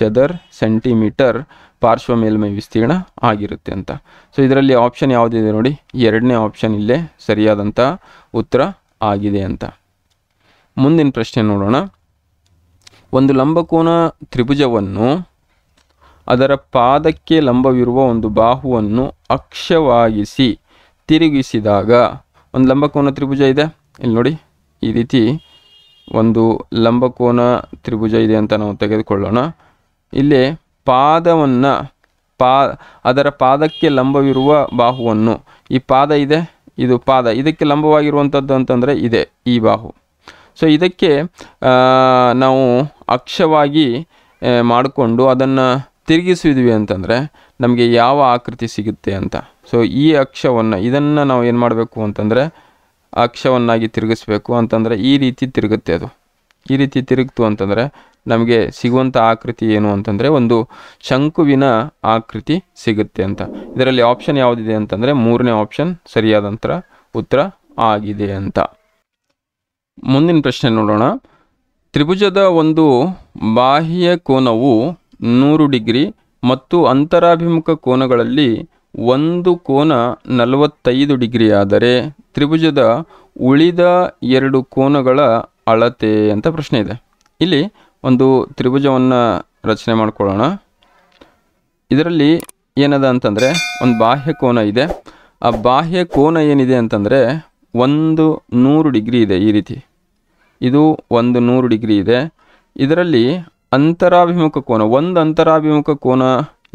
ಚದರ್ ಸೆಂಟಿಮೀಟರ್ ಪಾರ್ಶ್ವ ಮೇಲ್ಮೈ ವಿಸ್ತೀರ್ಣ ಆಗಿರುತ್ತೆ ಅಂತ ಸೊ ಇದರಲ್ಲಿ ಆಪ್ಷನ್ ಯಾವುದಿದೆ ನೋಡಿ ಎರಡನೇ ಆಪ್ಷನ್ ಇಲ್ಲೇ ಸರಿಯಾದಂಥ ಉತ್ತರ ಆಗಿದೆ ಅಂತ ಮುಂದಿನ ಪ್ರಶ್ನೆ ನೋಡೋಣ ಒಂದು ಲಂಬಕೋನ ತ್ರಿಭುಜವನ್ನು ಅದರ ಪಾದಕ್ಕೆ ಲಂಬವಿರುವ ಒಂದು ಬಾಹುವನ್ನು ಅಕ್ಷವಾಗಿಸಿ ತಿರುಗಿಸಿದಾಗ ಒಂದು ಲಂಬಕೋನ ತ್ರಿಭುಜ ಇದೆ ಇಲ್ಲಿ ನೋಡಿ ಈ ರೀತಿ ಒಂದು ಲಂಬಕೋನ ತ್ರಿಭುಜ ಇದೆ ಅಂತ ನಾವು ತೆಗೆದುಕೊಳ್ಳೋಣ ಇಲ್ಲಿ ಪಾದವನ್ನು ಪಾ ಅದರ ಪಾದಕ್ಕೆ ಲಂಬವಿರುವ ಬಾಹುವನ್ನು ಈ ಪಾದ ಇದೆ ಇದು ಪಾದ ಇದಕ್ಕೆ ಲಂಬವಾಗಿರುವಂಥದ್ದು ಅಂತಂದರೆ ಇದೆ ಈ ಬಾಹು ಸೊ ಇದಕ್ಕೆ ನಾವು ಅಕ್ಷವಾಗಿ ಮಾಡಿಕೊಂಡು ಅದನ್ನು ತಿರುಗಿಸಿದ್ವಿ ಅಂತಂದರೆ ನಮಗೆ ಯಾವ ಆಕೃತಿ ಸಿಗುತ್ತೆ ಅಂತ ಸೊ ಈ ಅಕ್ಷವನ್ನು ಇದನ್ನು ನಾವು ಏನು ಮಾಡಬೇಕು ಅಂತಂದರೆ ಅಕ್ಷವನ್ನಾಗಿ ತಿರುಗಿಸ್ಬೇಕು ಅಂತಂದರೆ ಈ ರೀತಿ ತಿರುಗುತ್ತೆ ಅದು ಈ ರೀತಿ ತಿರುಗ್ತು ಅಂತಂದರೆ ನಮಗೆ ಸಿಗುವಂಥ ಆಕೃತಿ ಏನು ಅಂತಂದರೆ ಒಂದು ಶಂಕುವಿನ ಆಕೃತಿ ಸಿಗುತ್ತೆ ಅಂತ ಇದರಲ್ಲಿ ಆಪ್ಷನ್ ಯಾವುದಿದೆ ಅಂತಂದರೆ ಮೂರನೇ ಆಪ್ಷನ್ ಸರಿಯಾದಂಥ ಉತ್ತರ ಆಗಿದೆ ಅಂತ ಮುಂದಿನ ಪ್ರಶ್ನೆ ನೋಡೋಣ ತ್ರಿಭುಜದ ಒಂದು ಬಾಹ್ಯ ಕೋನವು ನೂರು ಡಿಗ್ರಿ ಮತ್ತು ಅಂತರಾಭಿಮುಖ ಕೋನಗಳಲ್ಲಿ ಒಂದು ಕೋನ ನಲವತ್ತೈದು ಡಿಗ್ರಿ ಆದರೆ ತ್ರಿಭುಜದ ಉಳಿದ ಎರಡು ಕೋನಗಳ ಅಳತೆ ಅಂತ ಪ್ರಶ್ನೆ ಇದೆ ಇಲ್ಲಿ ಒಂದು ತ್ರಿಭುಜವನ್ನು ರಚನೆ ಮಾಡಿಕೊಳ್ಳೋಣ ಇದರಲ್ಲಿ ಏನದ ಅಂತಂದರೆ ಒಂದು ಬಾಹ್ಯ ಕೋನ ಇದೆ ಆ ಬಾಹ್ಯ ಕೋನ ಏನಿದೆ ಅಂತಂದರೆ ಒಂದು ನೂರು ಡಿಗ್ರಿ ಇದೆ ಈ ರೀತಿ ಇದು ಒಂದು ನೂರು ಡಿಗ್ರಿ ಇದೆ ಇದರಲ್ಲಿ ಅಂತರಾಭಿಮುಖ ಕೋನ ಒಂದು ಅಂತರಾಭಿಮುಖ ಕೋನ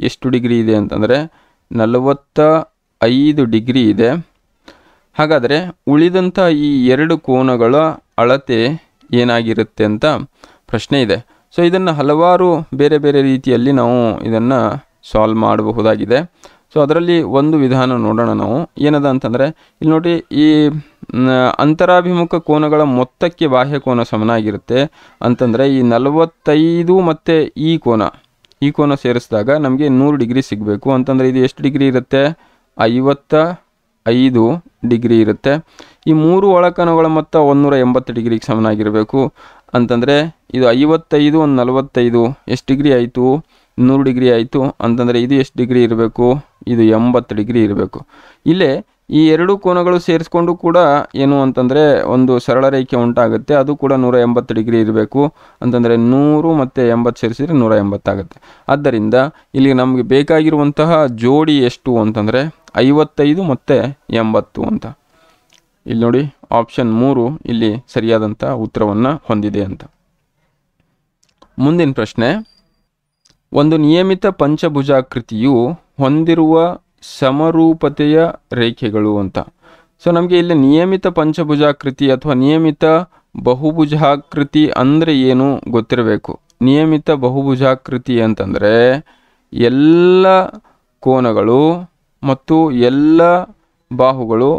ಎಷ್ಟು ಡಿಗ್ರಿ ಇದೆ ಅಂತಂದರೆ ನಲವತ್ತ ಐದು ಡಿಗ್ರಿ ಇದೆ ಹಾಗಾದರೆ ಉಳಿದಂಥ ಈ ಎರಡು ಕೋನಗಳ ಅಳತೆ ಏನಾಗಿರುತ್ತೆ ಅಂತ ಪ್ರಶ್ನೆ ಇದೆ ಸೊ ಇದನ್ನು ಹಲವಾರು ಬೇರೆ ಬೇರೆ ರೀತಿಯಲ್ಲಿ ನಾವು ಇದನ್ನು ಸಾಲ್ವ್ ಮಾಡಬಹುದಾಗಿದೆ ಸೊ ಅದರಲ್ಲಿ ಒಂದು ವಿಧಾನ ನೋಡೋಣ ನಾವು ಏನದ ಅಂತಂದರೆ ಇಲ್ಲಿ ನೋಡಿ ಈ ಅಂತರಾಭಿಮುಖ ಕೋನಗಳ ಮೊತ್ತಕ್ಕೆ ಬಾಹ್ಯ ಕೋನ ಸಮನಾಗಿರುತ್ತೆ ಅಂತಂದರೆ ಈ ನಲವತ್ತೈದು ಮತ್ತು ಈ ಕೋನ ಈ ಕೋನ ಸೇರಿಸಿದಾಗ ನಮಗೆ ನೂರು ಡಿಗ್ರಿ ಸಿಗಬೇಕು ಅಂತಂದರೆ ಇದು ಎಷ್ಟು ಡಿಗ್ರಿ ಇರುತ್ತೆ ಐವತ್ತ ಐದು ಡಿಗ್ರಿ ಇರುತ್ತೆ ಈ ಮೂರು ಒಳಕಣಗಳ ಮೊತ್ತ ಒಂದೂರ ಎಂಬತ್ತು ಡಿಗ್ರಿಗೆ ಸಮನಾಗಿರಬೇಕು ಅಂತಂದರೆ ಇದು ಐವತ್ತೈದು ಒಂದು ನಲವತ್ತೈದು ಎಷ್ಟು ಡಿಗ್ರಿ ಆಯಿತು ನೂರು ಡಿಗ್ರಿ ಆಯಿತು ಅಂತಂದರೆ ಇದು ಎಷ್ಟು ಡಿಗ್ರಿ ಇರಬೇಕು ಇದು ಎಂಬತ್ತು ಡಿಗ್ರಿ ಇರಬೇಕು ಇಲ್ಲೇ ಈ ಎರಡು ಕೋನಗಳು ಸೇರಿಸ್ಕೊಂಡು ಕೂಡ ಏನು ಅಂತಂದರೆ ಒಂದು ಸರಳ ರೇಖೆ ಉಂಟಾಗುತ್ತೆ ಅದು ಕೂಡ ನೂರ ಎಂಬತ್ತು ಡಿಗ್ರಿ ಇರಬೇಕು ಅಂತಂದರೆ ನೂರು ಮತ್ತು ಎಂಬತ್ತು ಸೇರಿಸಿದರೆ ನೂರ ಎಂಬತ್ತಾಗುತ್ತೆ ಆದ್ದರಿಂದ ಇಲ್ಲಿ ನಮಗೆ ಬೇಕಾಗಿರುವಂತಹ ಜೋಡಿ ಎಷ್ಟು ಅಂತಂದರೆ ಐವತ್ತೈದು ಮತ್ತು ಎಂಬತ್ತು ಅಂತ ಇಲ್ಲಿ ನೋಡಿ ಆಪ್ಷನ್ ಮೂರು ಇಲ್ಲಿ ಸರಿಯಾದಂಥ ಉತ್ತರವನ್ನು ಹೊಂದಿದೆ ಅಂತ ಮುಂದಿನ ಪ್ರಶ್ನೆ ಒಂದು ನಿಯಮಿತ ಪಂಚಭುಜಾಕೃತಿಯು ಹೊಂದಿರುವ ಸಮರೂಪತೆಯ ರೇಖೆಗಳು ಅಂತ ಸೊ ನಮಗೆ ಇಲ್ಲಿ ನಿಯಮಿತ ಪಂಚಭುಜಾಕೃತಿ ಅಥವಾ ನಿಯಮಿತ ಬಹುಭುಜಾಕೃತಿ ಅಂದರೆ ಏನು ಗೊತ್ತಿರಬೇಕು ನಿಯಮಿತ ಬಹುಭುಜಾಕೃತಿ ಅಂತಂದರೆ ಎಲ್ಲ ಕೋನಗಳು ಮತ್ತು ಎಲ್ಲ ಬಾಹುಗಳು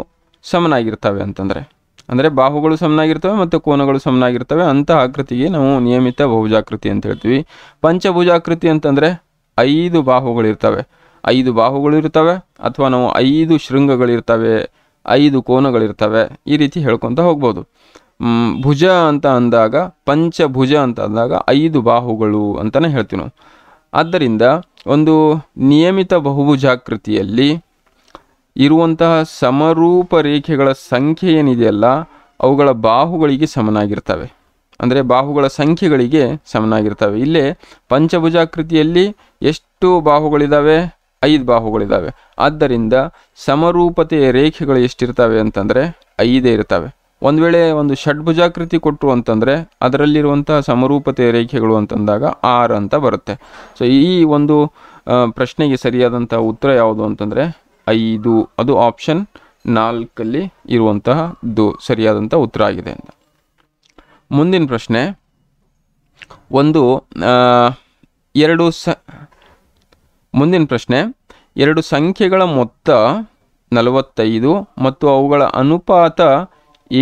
ಸಮನಾಗಿರ್ತವೆ ಅಂತಂದರೆ ಅಂದರೆ ಬಾಹುಗಳು ಸಮನಾಗಿರ್ತವೆ ಮತ್ತು ಕೋನಗಳು ಸಮನಾಗಿರ್ತವೆ ಅಂತಹ ಆಕೃತಿಗೆ ನಾವು ನಿಯಮಿತ ಬಹುಜಾಕೃತಿ ಅಂತ ಹೇಳ್ತೀವಿ ಪಂಚಭುಜಾಕೃತಿ ಅಂತಂದರೆ ಐದು ಬಾಹುಗಳಿರ್ತವೆ ಐದು ಬಾಹುಗಳು ಇರ್ತವೆ ಅಥವಾ ನಾವು ಐದು ಶೃಂಗಗಳಿರ್ತವೆ ಐದು ಕೋನಗಳಿರ್ತವೆ ಈ ರೀತಿ ಹೇಳ್ಕೊತ ಹೋಗ್ಬೋದು ಭುಜ ಅಂತ ಅಂದಾಗ ಪಂಚಭುಜ ಅಂತ ಅಂದಾಗ ಐದು ಬಾಹುಗಳು ಅಂತಲೇ ಹೇಳ್ತೀವಿ ನಾವು ಆದ್ದರಿಂದ ಒಂದು ನಿಯಮಿತ ಬಹುಭುಜಾಕೃತಿಯಲ್ಲಿ ಇರುವಂತಹ ಸಮರೂಪ ರೇಖೆಗಳ ಸಂಖ್ಯೆ ಏನಿದೆಯಲ್ಲ ಅವುಗಳ ಬಾಹುಗಳಿಗೆ ಸಮನಾಗಿರ್ತವೆ ಅಂದರೆ ಬಾಹುಗಳ ಸಂಖ್ಯೆಗಳಿಗೆ ಸಮನಾಗಿರ್ತವೆ ಇಲ್ಲೇ ಪಂಚಭುಜಾಕೃತಿಯಲ್ಲಿ ಎಷ್ಟು ಬಾಹುಗಳಿದ್ದಾವೆ ಐದು ಬಾಹುಗಳಿದ್ದಾವೆ ಆದ್ದರಿಂದ ಸಮರೂಪತೆಯ ರೇಖೆಗಳು ಎಷ್ಟಿರ್ತವೆ ಅಂತಂದರೆ ಐದೇ ಇರ್ತವೆ ಒಂದು ವೇಳೆ ಒಂದು ಷಡ್ಭುಜಾಕೃತಿ ಕೊಟ್ಟರು ಅಂತಂದರೆ ಅದರಲ್ಲಿರುವಂತಹ ಸಮರೂಪತೆಯ ರೇಖೆಗಳು ಅಂತಂದಾಗ ಆರು ಅಂತ ಬರುತ್ತೆ ಸೊ ಈ ಒಂದು ಪ್ರಶ್ನೆಗೆ ಸರಿಯಾದಂಥ ಉತ್ತರ ಯಾವುದು ಅಂತಂದರೆ ಐದು ಅದು ಆಪ್ಷನ್ ನಾಲ್ಕಲ್ಲಿ ಇರುವಂತಹದ್ದು ಸರಿಯಾದಂಥ ಉತ್ತರ ಆಗಿದೆ ಅಂತ ಮುಂದಿನ ಪ್ರಶ್ನೆ ಒಂದು ಎರಡು ಸ ಮುಂದಿನ ಪ್ರಶ್ನೆ ಎರಡು ಸಂಖ್ಯೆಗಳ ಮೊತ್ತ ನಲವತ್ತೈದು ಮತ್ತು ಅವುಗಳ ಅನುಪಾತ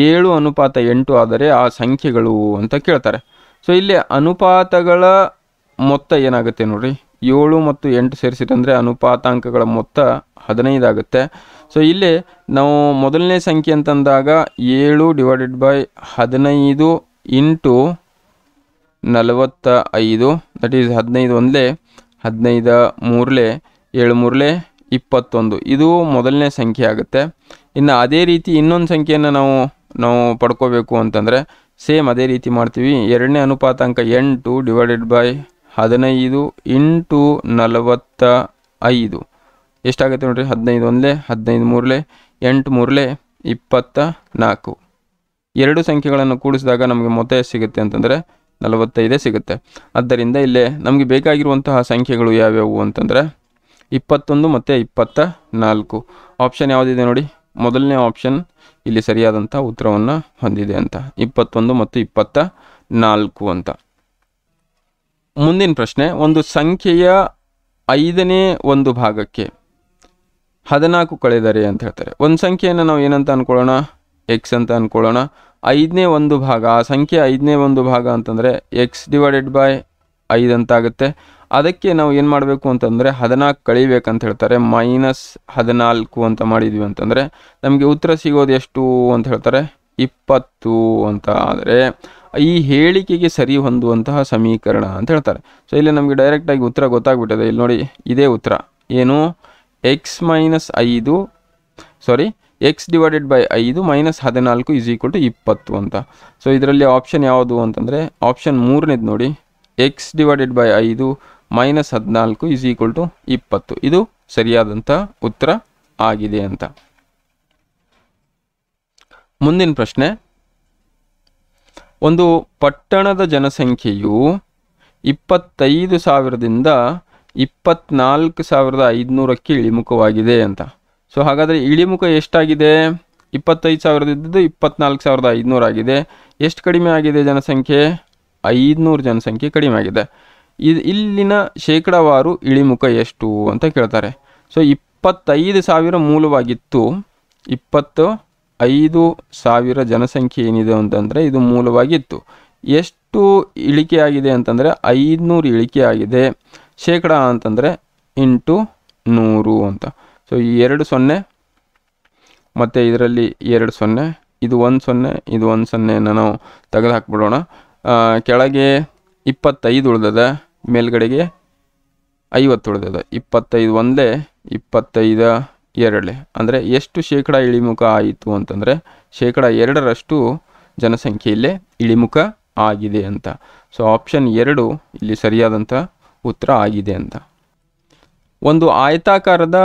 ಏಳು ಅನುಪಾತ ಎಂಟು ಆದರೆ ಆ ಸಂಖ್ಯೆಗಳು ಅಂತ ಕೇಳ್ತಾರೆ ಸೊ ಇಲ್ಲಿ ಅನುಪಾತಗಳ ಮೊತ್ತ ಏನಾಗುತ್ತೆ ನೋಡಿರಿ ಏಳು ಮತ್ತು ಎಂಟು ಸೇರಿಸಿದಂದರೆ ಅನುಪಾತಾಂಕಗಳ ಮೊತ್ತ ಹದಿನೈದಾಗುತ್ತೆ ಸೊ ಇಲ್ಲಿ ನಾವು ಮೊದಲನೇ ಸಂಖ್ಯೆ ಅಂತಂದಾಗ ಏಳು ಡಿವೈಡೆಡ್ ಬೈ ಹದಿನೈದು ಇಂಟು ನಲವತ್ತ ಐದು ದಟ್ ಈಸ್ ಹದಿನೈದು ಒಂದಲೇ ಹದಿನೈದು ಮೂರಲೆ ಏಳು ಮೂರಲೆ ಇಪ್ಪತ್ತೊಂದು ಇದು ಮೊದಲನೇ ಸಂಖ್ಯೆ ಆಗುತ್ತೆ ಇನ್ನು ಅದೇ ರೀತಿ ಇನ್ನೊಂದು ಸಂಖ್ಯೆಯನ್ನು ನಾವು ನಾವು ಪಡ್ಕೋಬೇಕು ಅಂತಂದರೆ ಸೇಮ್ ಅದೇ ರೀತಿ ಮಾಡ್ತೀವಿ ಎರಡನೇ ಅನುಪಾತ ಎಂಟು ಡಿವೈಡೆಡ್ ಬೈ ಹದಿನೈದು ಇಂಟು ನಲವತ್ತ ಐದು ಎಷ್ಟಾಗುತ್ತೆ ನೋಡಿರಿ ಹದಿನೈದು ಒಂದಲೇ ಹದಿನೈದು ಮೂರಲೆ ಎಂಟು ಮೂರಲೆ ಇಪ್ಪತ್ತ ನಾಲ್ಕು ಎರಡು ಸಂಖ್ಯೆಗಳನ್ನು ಕೂಡಿಸಿದಾಗ ನಮಗೆ ಮೊತ್ತ ಎಷ್ಟು ಸಿಗುತ್ತೆ ಅಂತಂದರೆ ನಲವತ್ತೈದೇ ಸಿಗುತ್ತೆ ಆದ್ದರಿಂದ ಇಲ್ಲೇ ನಮಗೆ ಬೇಕಾಗಿರುವಂತಹ ಸಂಖ್ಯೆಗಳು ಯಾವ್ಯಾವು ಅಂತಂದರೆ ಇಪ್ಪತ್ತೊಂದು ಮತ್ತು ಇಪ್ಪತ್ತ ನಾಲ್ಕು ಆಪ್ಷನ್ ಯಾವುದಿದೆ ನೋಡಿ ಮೊದಲನೇ ಆಪ್ಷನ್ ಇಲ್ಲಿ ಸರಿಯಾದಂಥ ಉತ್ತರವನ್ನು ಹೊಂದಿದೆ ಅಂತ ಇಪ್ಪತ್ತೊಂದು ಮತ್ತು ಇಪ್ಪತ್ತ ನಾಲ್ಕು ಅಂತ ಮುಂದಿನ ಪ್ರಶ್ನೆ ಒಂದು ಸಂಖ್ಯೆಯ ಐದನೇ ಒಂದು ಭಾಗಕ್ಕೆ ಹದಿನಾಲ್ಕು ಕಳೆದರೆ ಅಂತ ಹೇಳ್ತಾರೆ ಒಂದು ಸಂಖ್ಯೆಯನ್ನು ನಾವು ಏನಂತ ಅಂದ್ಕೊಳ್ಳೋಣ ಎಕ್ಸ್ ಅಂತ ಅಂದ್ಕೊಳ್ಳೋಣ ಐದನೇ ಒಂದು ಭಾಗ ಆ ಸಂಖ್ಯೆ ಐದನೇ ಒಂದು ಭಾಗ ಅಂತಂದರೆ ಎಕ್ಸ್ ಡಿವೈಡೆಡ್ ಬೈ ಐದು ಅಂತಾಗುತ್ತೆ ಅದಕ್ಕೆ ನಾವು ಏನು ಮಾಡಬೇಕು ಅಂತಂದರೆ ಹದಿನಾಲ್ಕು ಕಳಿಬೇಕಂತ ಹೇಳ್ತಾರೆ ಮೈನಸ್ ಹದಿನಾಲ್ಕು ಅಂತ ಮಾಡಿದ್ವಿ ಅಂತಂದರೆ ನಮಗೆ ಉತ್ತರ ಸಿಗೋದು ಎಷ್ಟು ಅಂತ ಹೇಳ್ತಾರೆ ಇಪ್ಪತ್ತು ಅಂತ ಆದರೆ ಈ ಹೇಳಿಕೆಗೆ ಸರಿ ಹೊಂದುವಂತಹ ಸಮೀಕರಣ ಅಂತ ಹೇಳ್ತಾರೆ ಸೊ ಇಲ್ಲಿ ನಮಗೆ ಡೈರೆಕ್ಟಾಗಿ ಉತ್ತರ ಗೊತ್ತಾಗ್ಬಿಟ್ಟಿದೆ ಇಲ್ಲಿ ನೋಡಿ ಇದೇ ಉತ್ತರ ಏನು ಎಕ್ಸ್ ಮೈನಸ್ ಐದು ಸಾರಿ ಎಕ್ಸ್ ಡಿವೈಡೆಡ್ ಬೈ ಐದು ಮೈನಸ್ ಹದಿನಾಲ್ಕು ಇಸ್ ಈಕ್ವಲ್ ಟು ಇಪ್ಪತ್ತು ಅಂತ ಸೊ ಇದರಲ್ಲಿ ಆಪ್ಷನ್ ಯಾವುದು ಅಂತಂದರೆ ಆಪ್ಷನ್ ಮೂರನೇದು ನೋಡಿ ಎಕ್ಸ್ ಡಿವೈಡೆಡ್ ಬೈ ಐದು ಮೈನಸ್ ಹದಿನಾಲ್ಕು ಇಸ್ ಈಕ್ವಲ್ ಟು ಇಪ್ಪತ್ತು ಇದು ಸರಿಯಾದಂಥ ಉತ್ತರ ಆಗಿದೆ ಅಂತ ಮುಂದಿನ ಪ್ರಶ್ನೆ ಒಂದು ಪಟ್ಟಣದ ಜನಸಂಖ್ಯೆಯು ಇಪ್ಪತ್ತೈದು ಸಾವಿರದಿಂದ ಇಪ್ಪತ್ನಾಲ್ಕು ಸಾವಿರದ ಐದುನೂರಕ್ಕೆ ಇಳಿಮುಖವಾಗಿದೆ ಅಂತ ಸೊ ಹಾಗಾದರೆ ಇಳಿಮುಖ ಎಷ್ಟಾಗಿದೆ ಇಪ್ಪತ್ತೈದು ಸಾವಿರದಿದ್ದು ಇಪ್ಪತ್ನಾಲ್ಕು ಸಾವಿರದ ಐದುನೂರು ಆಗಿದೆ ಎಷ್ಟು ಕಡಿಮೆ ಆಗಿದೆ ಜನಸಂಖ್ಯೆ ಐದುನೂರು ಜನಸಂಖ್ಯೆ ಕಡಿಮೆ ಆಗಿದೆ ಇದು ಇಲ್ಲಿನ ಶೇಕಡಾವಾರು ಇಳಿಮುಖ ಎಷ್ಟು ಅಂತ ಕೇಳ್ತಾರೆ ಸೊ ಇಪ್ಪತ್ತೈದು ಸಾವಿರ ಮೂಲವಾಗಿತ್ತು ಇಪ್ಪತ್ತು ಐದು ಸಾವಿರ ಜನಸಂಖ್ಯೆ ಏನಿದೆ ಅಂತಂದರೆ ಇದು ಮೂಲವಾಗಿತ್ತು ಎಷ್ಟು ಇಳಿಕೆ ಆಗಿದೆ ಅಂತಂದರೆ ಐದುನೂರು ಇಳಿಕೆ ಆಗಿದೆ ಶೇಕಡ ಅಂತಂದರೆ ಇಂಟು ನೂರು ಅಂತ ಸೊ ಈ ಎರಡು ಸೊನ್ನೆ ಮತ್ತು ಇದರಲ್ಲಿ ಎರಡು ಸೊನ್ನೆ ಇದು ಒಂದು ಸೊನ್ನೆ ಇದು ಒಂದು ಸೊನ್ನೆಯನ್ನು ನಾವು ತೆಗೆದು ಹಾಕ್ಬಿಡೋಣ ಕೆಳಗೆ ಇಪ್ಪತ್ತೈದು ಉಳ್ದದ ಮೇಲ್ಗಡೆಗೆ ಐವತ್ತು ಉಳಿದದ ಇಪ್ಪತ್ತೈದು ಒಂದೇ ಇಪ್ಪತ್ತೈದು ಎರಡೇ ಅಂದರೆ ಎಷ್ಟು ಶೇಕಡ ಇಳಿಮುಖ ಆಯಿತು ಅಂತಂದರೆ ಶೇಕಡ ಎರಡರಷ್ಟು ಜನಸಂಖ್ಯೆಯಲ್ಲೇ ಇಳಿಮುಖ ಆಗಿದೆ ಅಂತ ಸೊ ಆಪ್ಷನ್ ಎರಡು ಇಲ್ಲಿ ಸರಿಯಾದಂಥ ಉತ್ತರ ಆಗಿದೆ ಅಂತ ಒಂದು ಆಯತಾಕಾರದ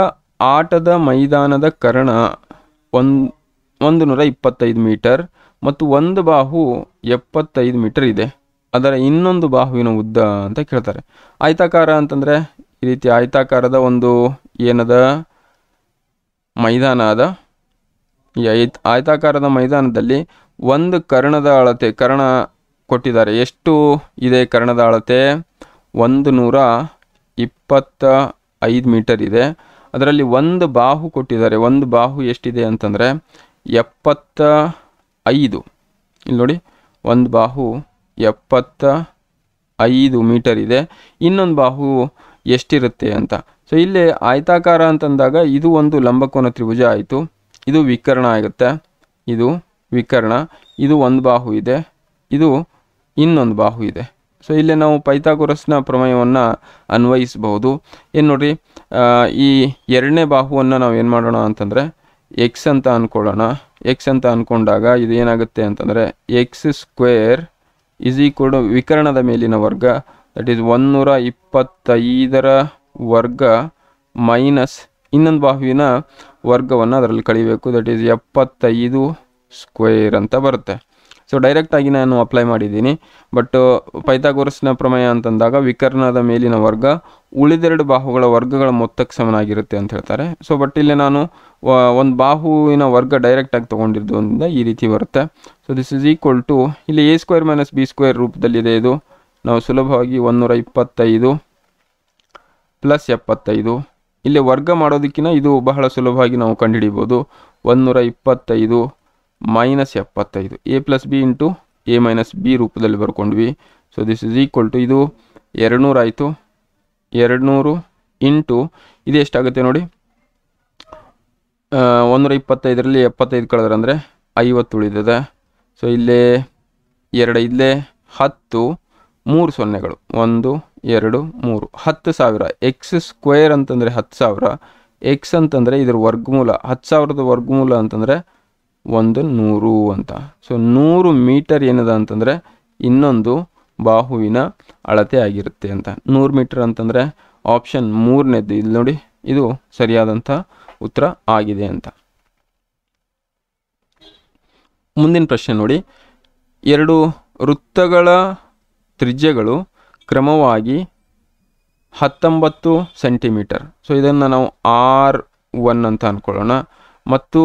ಆಟದ ಮೈದಾನದ ಕರ್ಣ ಒಂದು ಒಂದು ನೂರ ಇಪ್ಪತ್ತೈದು ಮೀಟರ್ ಮತ್ತು ಒಂದು ಬಾಹು ಎಪ್ಪತ್ತೈದು ಮೀಟರ್ ಇದೆ ಅದರ ಇನ್ನೊಂದು ಬಾಹುವಿನ ಉದ್ದ ಅಂತ ಕೇಳ್ತಾರೆ ಆಯತಾಕಾರ ಅಂತಂದರೆ ಈ ರೀತಿ ಆಯತಾಕಾರದ ಒಂದು ಏನದ ಮೈದಾನ ಅದ ಆಯತಾಕಾರದ ಮೈದಾನದಲ್ಲಿ ಒಂದು ಕರ್ಣದ ಅಳತೆ ಕರ್ಣ ಕೊಟ್ಟಿದ್ದಾರೆ ಎಷ್ಟು ಇದೆ ಕರ್ಣದ ಅಳತೆ ಒಂದು ನೂರ ಇಪ್ಪತ್ತ ಐದು ಮೀಟರ್ ಇದೆ ಅದರಲ್ಲಿ ಒಂದು ಬಾಹು ಕೊಟ್ಟಿದ್ದಾರೆ ಒಂದು ಬಾಹು ಎಷ್ಟಿದೆ ಅಂತಂದರೆ ಎಪ್ಪತ್ತ ಐದು ಇಲ್ಲಿ ನೋಡಿ ಒಂದು ಬಾಹು ಎಪ್ಪತ್ತ ಐದು ಮೀಟರ್ ಇದೆ ಇನ್ನೊಂದು ಬಾಹು ಎಷ್ಟಿರುತ್ತೆ ಅಂತ ಸೊ ಇಲ್ಲಿ ಆಯತಾಕಾರ ಅಂತಂದಾಗ ಇದು ಒಂದು ಲಂಬಕೋನ ತ್ರಿಭುಜ ಆಯಿತು ಇದು ವಿಕರ್ಣ ಆಗುತ್ತೆ ಇದು ವಿಕರ್ಣ ಇದು ಒಂದು ಬಾಹು ಇದೆ ಇದು ಇನ್ನೊಂದು ಬಾಹು ಇದೆ ಸೊ ಇಲ್ಲಿ ನಾವು ಪೈಥಾಗೊರಸ್ನ ಪ್ರಮೇಯವನ್ನು ಅನ್ವಯಿಸಬಹುದು ಏನು ನೋಡಿರಿ ಈ ಎರಡನೇ ಬಾಹುವನ್ನು ನಾವು ಏನು ಮಾಡೋಣ ಅಂತಂದರೆ ಎಕ್ಸ್ ಅಂತ ಅಂದ್ಕೊಳ್ಳೋಣ ಎಕ್ಸ್ ಅಂತ ಅಂದ್ಕೊಂಡಾಗ ಇದು ಏನಾಗುತ್ತೆ ಅಂತಂದರೆ x square is equal to ವಿಕರಣದ ಮೇಲಿನ ವರ್ಗ ದಟ್ ಈಸ್ ಒಂದೂರ ಇಪ್ಪತ್ತೈದರ ವರ್ಗ ಮೈನಸ್ ಇನ್ನೊಂದು ಬಾಹುವಿನ ವರ್ಗವನ್ನು ಅದರಲ್ಲಿ ಕಳಿಬೇಕು ದಟ್ ಈಸ್ ಎಪ್ಪತ್ತೈದು ಸ್ಕ್ವೇರ್ ಅಂತ ಬರುತ್ತೆ ಸೊ ಡೈರೆಕ್ಟಾಗಿ ನಾನು ಅಪ್ಲೈ ಮಾಡಿದ್ದೀನಿ ಬಟ್ ಪೈಥಾಗೋರಸ್ನ uh, ಪ್ರಮೇಯ ಅಂತಂದಾಗ ವಿಕರ್ಣದ ಮೇಲಿನ ವರ್ಗ ಉಳಿದೆರಡು ಬಾಹುಗಳ ವರ್ಗಗಳ ಮೊತ್ತಕ್ಕೆ ಸಮನಾಗಿರುತ್ತೆ ಅಂತ ಹೇಳ್ತಾರೆ ಸೊ ಬಟ್ ಇಲ್ಲಿ ನಾನು ಒಂದು ಬಾಹುವಿನ ವರ್ಗ ಡೈರೆಕ್ಟಾಗಿ ತೊಗೊಂಡಿರೋದ್ರಿಂದ ಈ ರೀತಿ ಬರುತ್ತೆ so this is equal to ಇಲ್ಲಿ a square minus b square ರೂಪದಲ್ಲಿದೆ ಇದು ನಾವು ಸುಲಭವಾಗಿ ಒಂದೂರ ಇಪ್ಪತ್ತೈದು ಪ್ಲಸ್ ಎಪ್ಪತ್ತೈದು ಇಲ್ಲಿ ವರ್ಗ ಮಾಡೋದಕ್ಕಿಂತ ಇದು ಬಹಳ ಸುಲಭವಾಗಿ ನಾವು ಕಂಡುಹಿಡಿಬೋದು ಒಂದೂರ ಇಪ್ಪತ್ತೈದು ಮೈನಸ್ ಎಪ್ಪತ್ತೈದು a plus b into a minus b ರೂಪದಲ್ಲಿ ಬರ್ಕೊಂಡ್ವಿ so this is equal to ಇದು ಎರಡುನೂರು ಆಯಿತು ಎರಡುನೂರು ಇಂಟು ಇದು ಎಷ್ಟಾಗುತ್ತೆ ನೋಡಿ ಒಂದೂರ ಇಪ್ಪತ್ತೈದರಲ್ಲಿ ಎಪ್ಪತ್ತೈದು ಕಳೆದ್ರೆ ಅಂದರೆ ಐವತ್ತು ಉಳಿದಿದೆ ಸೊ ಇಲ್ಲೇ ಎರಡು ಇಲ್ಲೇ ಹತ್ತು ಮೂರು ಸೊನ್ನೆಗಳು ಒಂದು ಎರಡು ಮೂರು ಹತ್ತು ಸಾವಿರ ಎಕ್ಸ್ ಸ್ಕ್ವೇರ್ ಅಂತಂದರೆ ಹತ್ತು ಸಾವಿರ ಎಕ್ಸ್ ಅಂತಂದರೆ ಇದರ ವರ್ಗಮೂಲ ಹತ್ತು ಸಾವಿರದ ವರ್ಗಮೂಲ ಅಂತಂದರೆ ಒಂದು ನೂರು ಅಂತ ಸೊ ನೂರು ಮೀಟರ್ ಏನದ ಅಂತಂದರೆ ಇನ್ನೊಂದು ಬಾಹುವಿನ ಅಳತೆ ಆಗಿರುತ್ತೆ ಅಂತ ನೂರು ಮೀಟರ್ ಅಂತಂದರೆ ಆಪ್ಷನ್ ಮೂರನೇದ್ದು ಇಲ್ಲಿ ನೋಡಿ ಇದು ಸರಿಯಾದಂಥ ಉತ್ತರ ಆಗಿದೆ ಅಂತ ಮುಂದಿನ ಪ್ರಶ್ನೆ ನೋಡಿ ಎರಡು ವೃತ್ತಗಳ ತ್ರಿಜ್ಯಗಳು ಕ್ರಮವಾಗಿ ಹತ್ತೊಂಬತ್ತು ಸೆಂಟಿಮೀಟರ್ ಸೊ ಇದನ್ನು ನಾವು ಆರ್ ಒನ್ ಅಂತ ಅಂದ್ಕೊಳ್ಳೋಣ ಮತ್ತು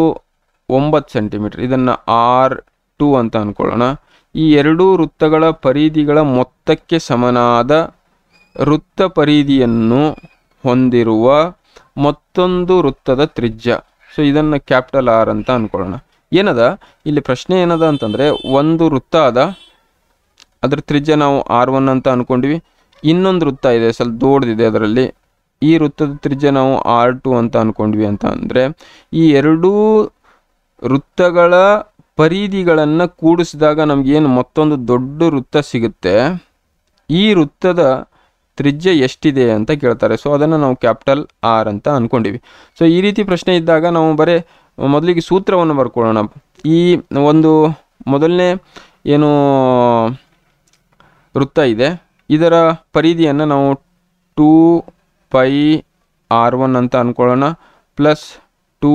ಒಂಬತ್ತು ಸೆಂಟಿಮೀಟರ್ ಇದನ್ನು ಆರ್ ಟು ಅಂತ ಅಂದ್ಕೊಳ್ಳೋಣ ಈ ಎರಡೂ ವೃತ್ತಗಳ ಪರಿಧಿಗಳ ಮೊತ್ತಕ್ಕೆ ಸಮನಾದ ವೃತ್ತ ಪರಿಧಿಯನ್ನು ಹೊಂದಿರುವ ಮತ್ತೊಂದು ವೃತ್ತದ ತ್ರಿಜ್ಯ ಸೊ ಇದನ್ನು ಕ್ಯಾಪಿಟಲ್ ಆರ್ ಅಂತ ಅಂದ್ಕೊಳ್ಳೋಣ ಏನದ ಇಲ್ಲಿ ಪ್ರಶ್ನೆ ಏನದ ಅಂತಂದರೆ ಒಂದು ವೃತ್ತ ಅದ ಅದರ ತ್ರಿಜ್ಯ ನಾವು ಆರ್ ಒನ್ ಅಂತ ಅಂದ್ಕೊಂಡ್ವಿ ಇನ್ನೊಂದು ವೃತ್ತ ಇದೆ ಸ್ವಲ್ಪ ದೊಡ್ಡದಿದೆ ಅದರಲ್ಲಿ ಈ ವೃತ್ತದ ತ್ರಿಜ್ಯ ನಾವು ಆರ್ ಟು ಅಂತ ಅಂದ್ಕೊಂಡ್ವಿ ಅಂತ ಅಂದರೆ ಈ ಎರಡೂ ವೃತ್ತಗಳ ಪರಿಧಿಗಳನ್ನು ಕೂಡಿಸಿದಾಗ ನಮಗೇನು ಮತ್ತೊಂದು ದೊಡ್ಡ ವೃತ್ತ ಸಿಗುತ್ತೆ ಈ ವೃತ್ತದ ತ್ರಿಜ್ಯ ಎಷ್ಟಿದೆ ಅಂತ ಕೇಳ್ತಾರೆ ಸೊ ಅದನ್ನು ನಾವು ಕ್ಯಾಪಿಟಲ್ ಆರ್ ಅಂತ ಅಂದ್ಕೊಂಡಿವಿ ಸೊ ಈ ರೀತಿ ಪ್ರಶ್ನೆ ಇದ್ದಾಗ ನಾವು ಬರೀ ಮೊದಲಿಗೆ ಸೂತ್ರವನ್ನು ಬರ್ಕೊಳ್ಳೋಣ ಈ ಒಂದು ಮೊದಲನೇ ಏನು ವೃತ್ತ ಇದೆ ಇದರ ಪರಿಧಿಯನ್ನು ನಾವು ಟೂ ಪೈ ಆರ್ ಒನ್ ಅಂತ ಅಂದ್ಕೊಳ್ಳೋಣ plus two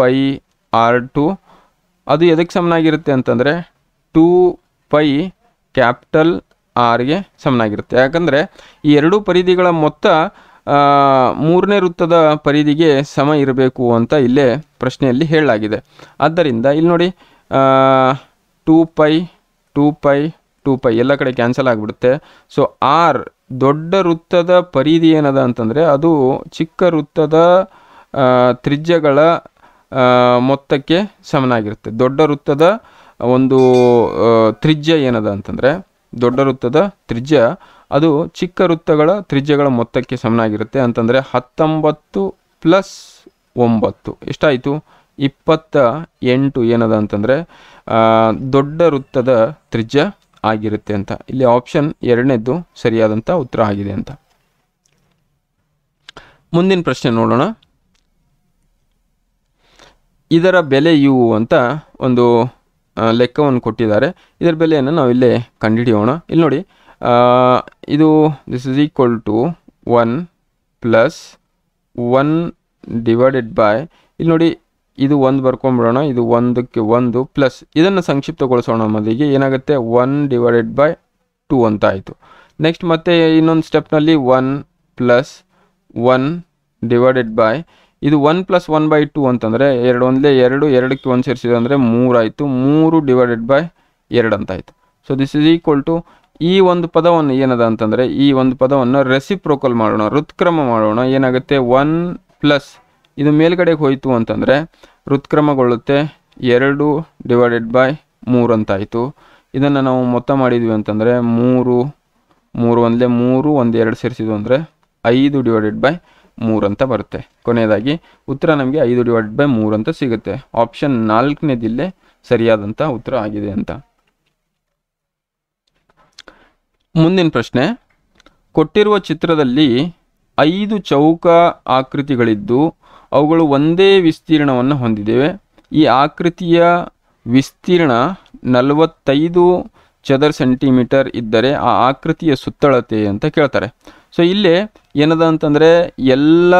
pi r two ಅದು ಎದಕ್ಕೆ ಸಮನಾಗಿರುತ್ತೆ ಅಂತಂದರೆ ಟೂ ಪೈ ಕ್ಯಾಪಿಟಲ್ ಆರ್ಗೆ ಸಮನಾಗಿರುತ್ತೆ ಯಾಕಂದರೆ ಈ ಎರಡೂ ಪರಿಧಿಗಳ ಮೊತ್ತ ಮೂರನೇ ವೃತ್ತದ ಪರಿಧಿಗೆ ಸಮ ಇರಬೇಕು ಅಂತ ಇಲ್ಲೇ ಪ್ರಶ್ನೆಯಲ್ಲಿ ಹೇಳಲಾಗಿದೆ ಆದ್ದರಿಂದ ಇಲ್ಲಿ ನೋಡಿ two pi two pi two pi ಎಲ್ಲ ಕಡೆ ಕ್ಯಾನ್ಸಲ್ ಆಗಿಬಿಡುತ್ತೆ ಸೊ ಆರ್ ದೊಡ್ಡ ವೃತ್ತದ ಪರಿಧಿ ಏನದ ಅಂತಂದರೆ ಅದು ಚಿಕ್ಕ ವೃತ್ತದ ತ್ರಿಜ್ಯಗಳ ಮೊತ್ತಕ್ಕೆ ಸಮನಾಗಿರುತ್ತೆ ದೊಡ್ಡ ವೃತ್ತದ ಒಂದು ತ್ರಿಜ್ಯ ಏನದ ಅಂತಂದರೆ ದೊಡ್ಡ ವೃತ್ತದ ತ್ರಿಜ್ಯ ಅದು ಚಿಕ್ಕ ವೃತ್ತಗಳ ತ್ರಿಜ್ಯಗಳ ಮೊತ್ತಕ್ಕೆ ಸಮನಾಗಿರುತ್ತೆ ಅಂತಂದರೆ ಹತ್ತೊಂಬತ್ತು ಪ್ಲಸ್ ಒಂಬತ್ತು ಎಷ್ಟಾಯಿತು ಇಪ್ಪತ್ತ ಎಂಟು ಏನದ ಅಂತಂದರೆ ದೊಡ್ಡ ವೃತ್ತದ ತ್ರಿಜ್ಯ ಆಗಿರುತ್ತೆ ಅಂತ ಇಲ್ಲಿ ಆಪ್ಷನ್ ಎರಡನೇದು ಸರಿಯಾದಂಥ ಉತ್ತರ ಆಗಿದೆ ಅಂತ ಮುಂದಿನ ಪ್ರಶ್ನೆ ನೋಡೋಣ ಇದರ ಬೆಲೆಯು ಅಂತ ಒಂದು ಲೆಕ್ಕವನ್ನು ಕೊಟ್ಟಿದ್ದಾರೆ ಇದರ ಬೆಲೆಯನ್ನು ನಾವು ಇಲ್ಲೇ ಕಂಡುಹಿಡಿಯೋಣ ಇಲ್ಲಿ ನೋಡಿ ಇದು this is equal to one plus one divided by ಇಲ್ಲಿ ನೋಡಿ ಇದು ಒಂದು ಬರ್ಕೊಂಬಿಡೋಣ ಇದು ಒಂದಕ್ಕೆ ಒಂದು ಪ್ಲಸ್ ಇದನ್ನು ಸಂಕ್ಷಿಪ್ತಗೊಳಿಸೋಣ ಮೊದಲಿಗೆ ಏನಾಗುತ್ತೆ ಒನ್ ಡಿವೈಡೆಡ್ ಬೈ ಟು ಅಂತ ಆಯಿತು ನೆಕ್ಸ್ಟ್ ಮತ್ತೆ ಇನ್ನೊಂದು ಸ್ಟೆಪ್ನಲ್ಲಿ one plus one divided by ಇದು one plus one by two ಅಂತಂದರೆ ಎರಡು ಒಂದೇ ಎರಡು ಎರಡಕ್ಕೆ ಒಂದು ಸೇರಿಸಿದೆ ಅಂದರೆ ಆಯಿತು ಮೂರು ಡಿವೈಡೆಡ್ ಬೈ ಎರಡು ಅಂತಾಯಿತು so this is equal to ಈ ಒಂದು ಪದವನ್ನು ಏನದ ಅಂತಂದರೆ ಈ ಒಂದು ಪದವನ್ನು ರೆಸಿಪ್ರೋಕಲ್ ಮಾಡೋಣ ಋತ್ಕ್ರಮ ಮಾಡೋಣ ಏನಾಗುತ್ತೆ ಒನ್ ಪ್ಲಸ್ ಇದು ಮೇಲ್ಗಡೆಗೆ ಹೋಯಿತು ಅಂತಂದರೆ ಋತ್ಕ್ರಮಗೊಳ್ಳುತ್ತೆ ಎರಡು ಡಿವೈಡೆಡ್ ಬೈ ಮೂರು ಅಂತಾಯಿತು ಇದನ್ನು ನಾವು ಮೊತ್ತ ಮಾಡಿದ್ವಿ ಅಂತಂದರೆ ಮೂರು ಮೂರು ಒಂದೇ ಮೂರು ಒಂದು ಎರಡು ಸೇರಿಸಿದ್ವು ಅಂದರೆ ಐದು ಡಿವೈಡೆಡ್ ಬೈ ಮೂರು ಅಂತ ಬರುತ್ತೆ ಕೊನೆಯದಾಗಿ ಉತ್ತರ ನಮಗೆ ಐದು ಡಿವೈಡ್ ಬೈ ಮೂರು ಅಂತ ಸಿಗುತ್ತೆ ಆಪ್ಷನ್ ನಾಲ್ಕನೇದಿಲ್ಲೇ ಸರಿಯಾದಂಥ ಉತ್ತರ ಆಗಿದೆ ಅಂತ ಮುಂದಿನ ಪ್ರಶ್ನೆ ಕೊಟ್ಟಿರುವ ಚಿತ್ರದಲ್ಲಿ ಐದು ಚೌಕ ಆಕೃತಿಗಳಿದ್ದು ಅವುಗಳು ಒಂದೇ ವಿಸ್ತೀರ್ಣವನ್ನು ಹೊಂದಿದ್ದೇವೆ ಈ ಆಕೃತಿಯ ವಿಸ್ತೀರ್ಣ ನಲವತ್ತೈದು ಚದರ್ ಸೆಂಟಿಮೀಟರ್ ಇದ್ದರೆ ಆ ಆಕೃತಿಯ ಸುತ್ತಳತೆ ಅಂತ ಕೇಳ್ತಾರೆ ಸೊ ಇಲ್ಲಿ ಏನದ ಅಂತಂದರೆ ಎಲ್ಲ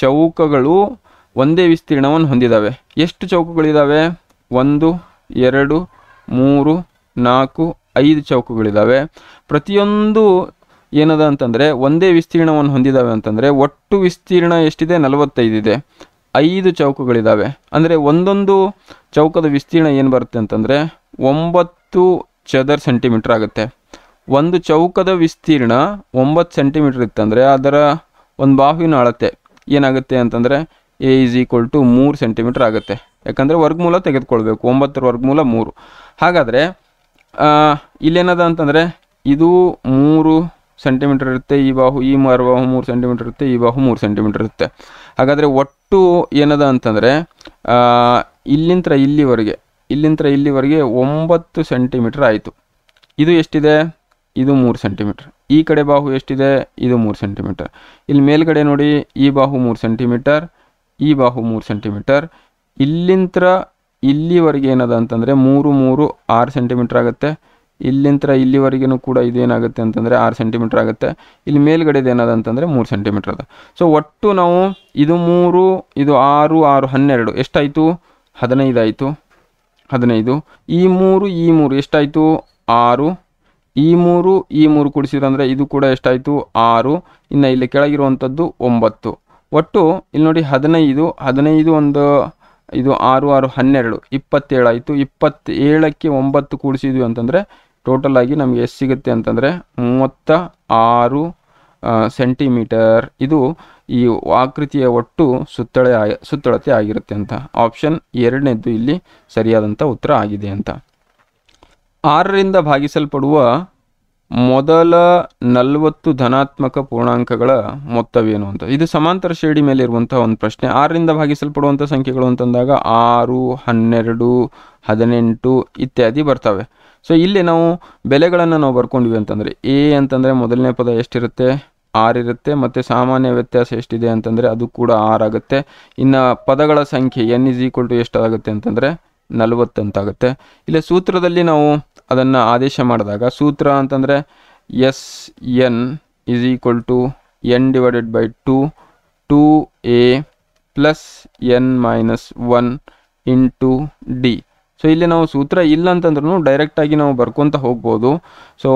ಚೌಕಗಳು ಒಂದೇ ವಿಸ್ತೀರ್ಣವನ್ನು ಹೊಂದಿದ್ದಾವೆ ಎಷ್ಟು ಚೌಕಗಳಿದ್ದಾವೆ ಒಂದು ಎರಡು ಮೂರು ನಾಲ್ಕು ಐದು ಚೌಕಗಳಿದ್ದಾವೆ ಪ್ರತಿಯೊಂದು ಏನದ ಅಂತಂದರೆ ಒಂದೇ ವಿಸ್ತೀರ್ಣವನ್ನು ಹೊಂದಿದ್ದಾವೆ ಅಂತಂದರೆ ಒಟ್ಟು ವಿಸ್ತೀರ್ಣ ಎಷ್ಟಿದೆ ನಲವತ್ತೈದು ಇದೆ ಐದು ಚೌಕಗಳಿದ್ದಾವೆ ಅಂದರೆ ಒಂದೊಂದು ಚೌಕದ ವಿಸ್ತೀರ್ಣ ಏನು ಬರುತ್ತೆ ಅಂತಂದರೆ ಒಂಬತ್ತು ಚದರ್ ಸೆಂಟಿಮೀಟ್ರ್ ಆಗುತ್ತೆ ಒಂದು ಚೌಕದ ವಿಸ್ತೀರ್ಣ ಒಂಬತ್ತು ಸೆಂಟಿಮೀಟ್ರ್ ಇತ್ತಂದರೆ ಅದರ ಒಂದು ಬಾಹುವಿನ ಅಳತೆ ಏನಾಗುತ್ತೆ ಅಂತಂದರೆ ಎ ಈಸ್ ಈಕ್ವಲ್ ಟು ಮೂರು ಸೆಂಟಿಮೀಟ್ರ್ ಆಗುತ್ತೆ ಯಾಕಂದರೆ ವರ್ಗಮೂಲ ತೆಗೆದುಕೊಳ್ಬೇಕು ಒಂಬತ್ತರ ವರ್ಗಮೂಲ ಮೂರು ಹಾಗಾದರೆ ಇಲ್ಲೇನದ ಅಂತಂದರೆ ಇದು ಮೂರು ಸೆಂಟಿಮೀಟರ್ ಇರುತ್ತೆ ಈ ಬಾಹು ಈ ಮರ ಬಾಹು ಮೂರು ಸೆಂಟಿಮೀಟರ್ ಇರುತ್ತೆ ಈ ಬಾಹು ಮೂರು ಸೆಂಟಿಮೀಟರ್ ಇರುತ್ತೆ ಹಾಗಾದರೆ ಒಟ್ಟು ಏನದ ಅಂತಂದರೆ ಇಲ್ಲಿಂತ್ರ ಇಲ್ಲಿವರೆಗೆ ಇಲ್ಲಿಂತ್ರ ಇಲ್ಲಿವರೆಗೆ ಒಂಬತ್ತು ಸೆಂಟಿಮೀಟ್ರ್ ಆಯಿತು ಇದು ಎಷ್ಟಿದೆ ಇದು ಮೂರು ಸೆಂಟಿಮೀಟ್ರ್ ಈ ಕಡೆ ಬಾಹು ಎಷ್ಟಿದೆ ಇದು ಮೂರು ಸೆಂಟಿಮೀಟರ್ ಇಲ್ಲಿ ಮೇಲ್ಗಡೆ ನೋಡಿ ಈ ಬಾಹು ಮೂರು ಸೆಂಟಿಮೀಟರ್ ಈ ಬಾಹು ಮೂರು ಸೆಂಟಿಮೀಟರ್ ಇಲ್ಲಿಂತ್ರ ಇಲ್ಲಿವರೆಗೆ ಏನದ ಅಂತಂದರೆ ಮೂರು ಮೂರು ಆರು ಸೆಂಟಿಮೀಟ್ರ್ ಆಗುತ್ತೆ ಇಲ್ಲಿಂತ್ರ ಇಲ್ಲಿವರೆಗೂ ಕೂಡ ಇದೇನಾಗುತ್ತೆ ಅಂತಂದರೆ ಆರು ಸೆಂಟಿಮೀಟ್ರ್ ಆಗುತ್ತೆ ಇಲ್ಲಿ ಮೇಲ್ಗಡೆದು ಏನದ ಅಂತಂದರೆ ಮೂರು ಸೆಂಟಿಮೀಟ್ರ್ ಅದ ಸೊ ಒಟ್ಟು ನಾವು ಇದು ಮೂರು ಇದು ಆರು ಆರು ಹನ್ನೆರಡು ಎಷ್ಟಾಯಿತು ಹದಿನೈದಾಯಿತು ಹದಿನೈದು ಈ ಮೂರು ಈ ಮೂರು ಎಷ್ಟಾಯಿತು ಆರು ಈ ಮೂರು ಈ ಮೂರು ಕೂಡಿಸಿದಂದರೆ ಇದು ಕೂಡ ಎಷ್ಟಾಯಿತು ಆರು ಇನ್ನು ಇಲ್ಲಿ ಕೆಳಗಿರುವಂಥದ್ದು ಒಂಬತ್ತು ಒಟ್ಟು ಇಲ್ಲಿ ನೋಡಿ ಹದಿನೈದು ಹದಿನೈದು ಒಂದು ಇದು ಆರು ಆರು ಹನ್ನೆರಡು ಇಪ್ಪತ್ತೇಳಾಯಿತು ಇಪ್ಪತ್ತೇಳಕ್ಕೆ ಒಂಬತ್ತು ಕೂಡಿಸಿದ್ವಿ ಅಂತಂದರೆ ಟೋಟಲ್ ಆಗಿ ನಮಗೆ ಎಷ್ಟು ಸಿಗುತ್ತೆ ಅಂತಂದರೆ ಮೂವತ್ತ ಆರು ಸೆಂಟಿಮೀಟರ್ ಇದು ಈ ಆಕೃತಿಯ ಒಟ್ಟು ಸುತ್ತಳೆ ಸುತ್ತಳತೆ ಆಗಿರುತ್ತೆ ಅಂತ ಆಪ್ಷನ್ ಎರಡನೇದು ಇಲ್ಲಿ ಸರಿಯಾದಂಥ ಉತ್ತರ ಆಗಿದೆ ಅಂತ ಆರರಿಂದ ಭಾಗಿಸಲ್ಪಡುವ ಮೊದಲ ನಲವತ್ತು ಧನಾತ್ಮಕ ಪೂರ್ಣಾಂಕಗಳ ಮೊತ್ತವೇನು ಅಂತ ಇದು ಸಮಾಂತರ ಶ್ರೇಣಿ ಮೇಲೆ ಇರುವಂತಹ ಒಂದು ಪ್ರಶ್ನೆ ಆರರಿಂದ ಭಾಗಿಸಲ್ಪಡುವಂಥ ಸಂಖ್ಯೆಗಳು ಅಂತಂದಾಗ ಆರು ಹನ್ನೆರಡು ಹದಿನೆಂಟು ಇತ್ಯಾದಿ ಬರ್ತವೆ ಸೊ ಇಲ್ಲಿ ನಾವು ಬೆಲೆಗಳನ್ನು ನಾವು ಬರ್ಕೊಂಡಿವಿ ಅಂತಂದರೆ ಎ ಅಂತಂದರೆ ಮೊದಲನೇ ಪದ ಎಷ್ಟಿರುತ್ತೆ ಆರಿರುತ್ತೆ ಇರುತ್ತೆ ಮತ್ತು ಸಾಮಾನ್ಯ ವ್ಯತ್ಯಾಸ ಎಷ್ಟಿದೆ ಅಂತಂದರೆ ಅದು ಕೂಡ ಆರ್ ಆಗುತ್ತೆ ಇನ್ನು ಪದಗಳ ಸಂಖ್ಯೆ ಎನ್ ಇಸ್ ಈಕ್ವಲ್ ಟು ಎಷ್ಟಾಗುತ್ತೆ ಅಂತಂದರೆ ನಲವತ್ತು ಅಂತಾಗುತ್ತೆ ಇಲ್ಲಿ ಸೂತ್ರದಲ್ಲಿ ನಾವು ಅದನ್ನು ಆದೇಶ ಮಾಡಿದಾಗ ಸೂತ್ರ ಅಂತಂದರೆ s n is equal to n divided by two two a plus n minus one into d so ಇಲ್ಲಿ ನಾವು ಸೂತ್ರ ಇಲ್ಲ ಅಂತಂದ್ರೂ ಡೈರೆಕ್ಟಾಗಿ ನಾವು ಬರ್ಕೊತ ಹೋಗ್ಬೋದು ಸೊ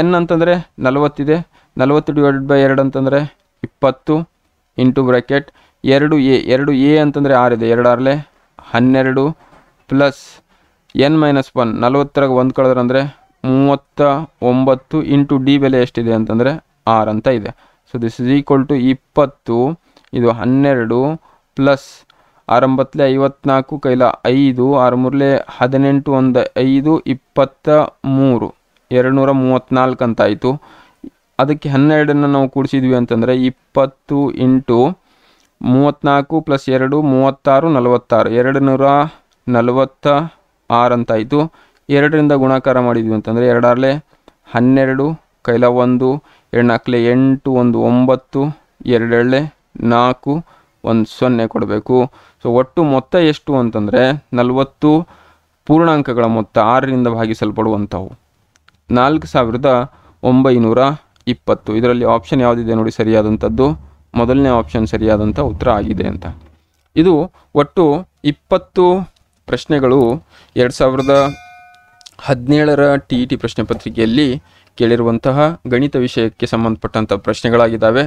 ಎನ್ ಅಂತಂದರೆ ನಲವತ್ತಿದೆ ನಲವತ್ತು ಡಿವೈಡೆಡ್ ಬೈ ಎರಡು ಅಂತಂದರೆ ಇಪ್ಪತ್ತು ಇಂಟು ಬ್ರ್ಯಾಕೆಟ್ ಎರಡು ಎ ಎರಡು ಎ ಅಂತಂದರೆ ಆರಿದೆ ಎರಡು ಆರಲೆ ಹನ್ನೆರಡು ಪ್ಲಸ್ ಎನ್ ಮೈನಸ್ ಒನ್ ನಲವತ್ತರಾಗ ಒಂದು ಕಳೆದ್ರೆ ಅಂದರೆ ಮೂವತ್ತ ಒಂಬತ್ತು ಇಂಟು ಡಿ ಬೆಲೆ ಎಷ್ಟಿದೆ ಅಂತಂದರೆ ಆರ್ ಅಂತ ಇದೆ so this is equal to ಇಪ್ಪತ್ತು ಇದು ಹನ್ನೆರಡು ಪ್ಲಸ್ ಆರಂಭತ್ಲೆ ಐವತ್ನಾಲ್ಕು ಕೈಲ ಐದು ಆರು ಮೂರಲೆ ಹದಿನೆಂಟು ಒಂದು ಐದು ಇಪ್ಪತ್ತ ಮೂರು ಎರಡು ನೂರ ಮೂವತ್ತ್ನಾಲ್ಕು ಅಂತಾಯಿತು ಅದಕ್ಕೆ ಹನ್ನೆರಡನ್ನು ನಾವು ಕೂಡಿಸಿದ್ವಿ ಅಂತಂದರೆ ಇಪ್ಪತ್ತು ಇಂಟು ಮೂವತ್ತ್ನಾಲ್ಕು ಪ್ಲಸ್ ಎರಡು ಮೂವತ್ತಾರು ನಲವತ್ತಾರು ಎರಡು ನೂರ ನಲವತ್ತ ಆರು ಅಂತಾಯಿತು ಎರಡರಿಂದ ಗುಣಾಕಾರ ಮಾಡಿದ್ವಿ ಅಂತಂದರೆ ಎರಡರಲ್ಲೇ ಹನ್ನೆರಡು ಕೈಲ ಒಂದು ಎರಡು ಎಂಟು ಒಂದು ಒಂಬತ್ತು ಎರಡೆರಳೆ ನಾಲ್ಕು ಒಂದು ಸೊನ್ನೆ ಕೊಡಬೇಕು ಸೊ ಒಟ್ಟು ಮೊತ್ತ ಎಷ್ಟು ಅಂತಂದರೆ ನಲವತ್ತು ಪೂರ್ಣಾಂಕಗಳ ಮೊತ್ತ ಆರರಿಂದ ಭಾಗಿಸಲ್ಪಡುವಂಥವು ನಾಲ್ಕು ಸಾವಿರದ ಒಂಬೈನೂರ ಇಪ್ಪತ್ತು ಇದರಲ್ಲಿ ಆಪ್ಷನ್ ಯಾವುದಿದೆ ನೋಡಿ ಸರಿಯಾದಂಥದ್ದು ಮೊದಲನೇ ಆಪ್ಷನ್ ಸರಿಯಾದಂಥ ಉತ್ತರ ಆಗಿದೆ ಅಂತ ಇದು ಒಟ್ಟು ಇಪ್ಪತ್ತು ಪ್ರಶ್ನೆಗಳು ಎರಡು ಸಾವಿರದ ಹದಿನೇಳರ ಟಿ ಇ ಟಿ ಪ್ರಶ್ನೆ ಪತ್ರಿಕೆಯಲ್ಲಿ ಕೇಳಿರುವಂತಹ ಗಣಿತ ವಿಷಯಕ್ಕೆ ಸಂಬಂಧಪಟ್ಟಂಥ ಪ್ರಶ್ನೆಗಳಾಗಿದ್ದಾವೆ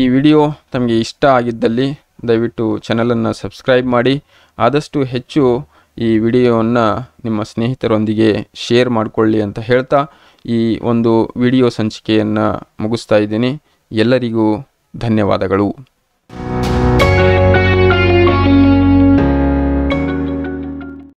ಈ ವಿಡಿಯೋ ತಮಗೆ ಇಷ್ಟ ಆಗಿದ್ದಲ್ಲಿ ದಯವಿಟ್ಟು ಚಾನಲನ್ನು ಸಬ್ಸ್ಕ್ರೈಬ್ ಮಾಡಿ ಆದಷ್ಟು ಹೆಚ್ಚು ಈ ವಿಡಿಯೋವನ್ನು ನಿಮ್ಮ ಸ್ನೇಹಿತರೊಂದಿಗೆ ಶೇರ್ ಮಾಡಿಕೊಳ್ಳಿ ಅಂತ ಹೇಳ್ತಾ ಈ ಒಂದು ವಿಡಿಯೋ ಸಂಚಿಕೆಯನ್ನು ಮುಗಿಸ್ತಾ ಇದ್ದೀನಿ ಎಲ್ಲರಿಗೂ ಧನ್ಯವಾದಗಳು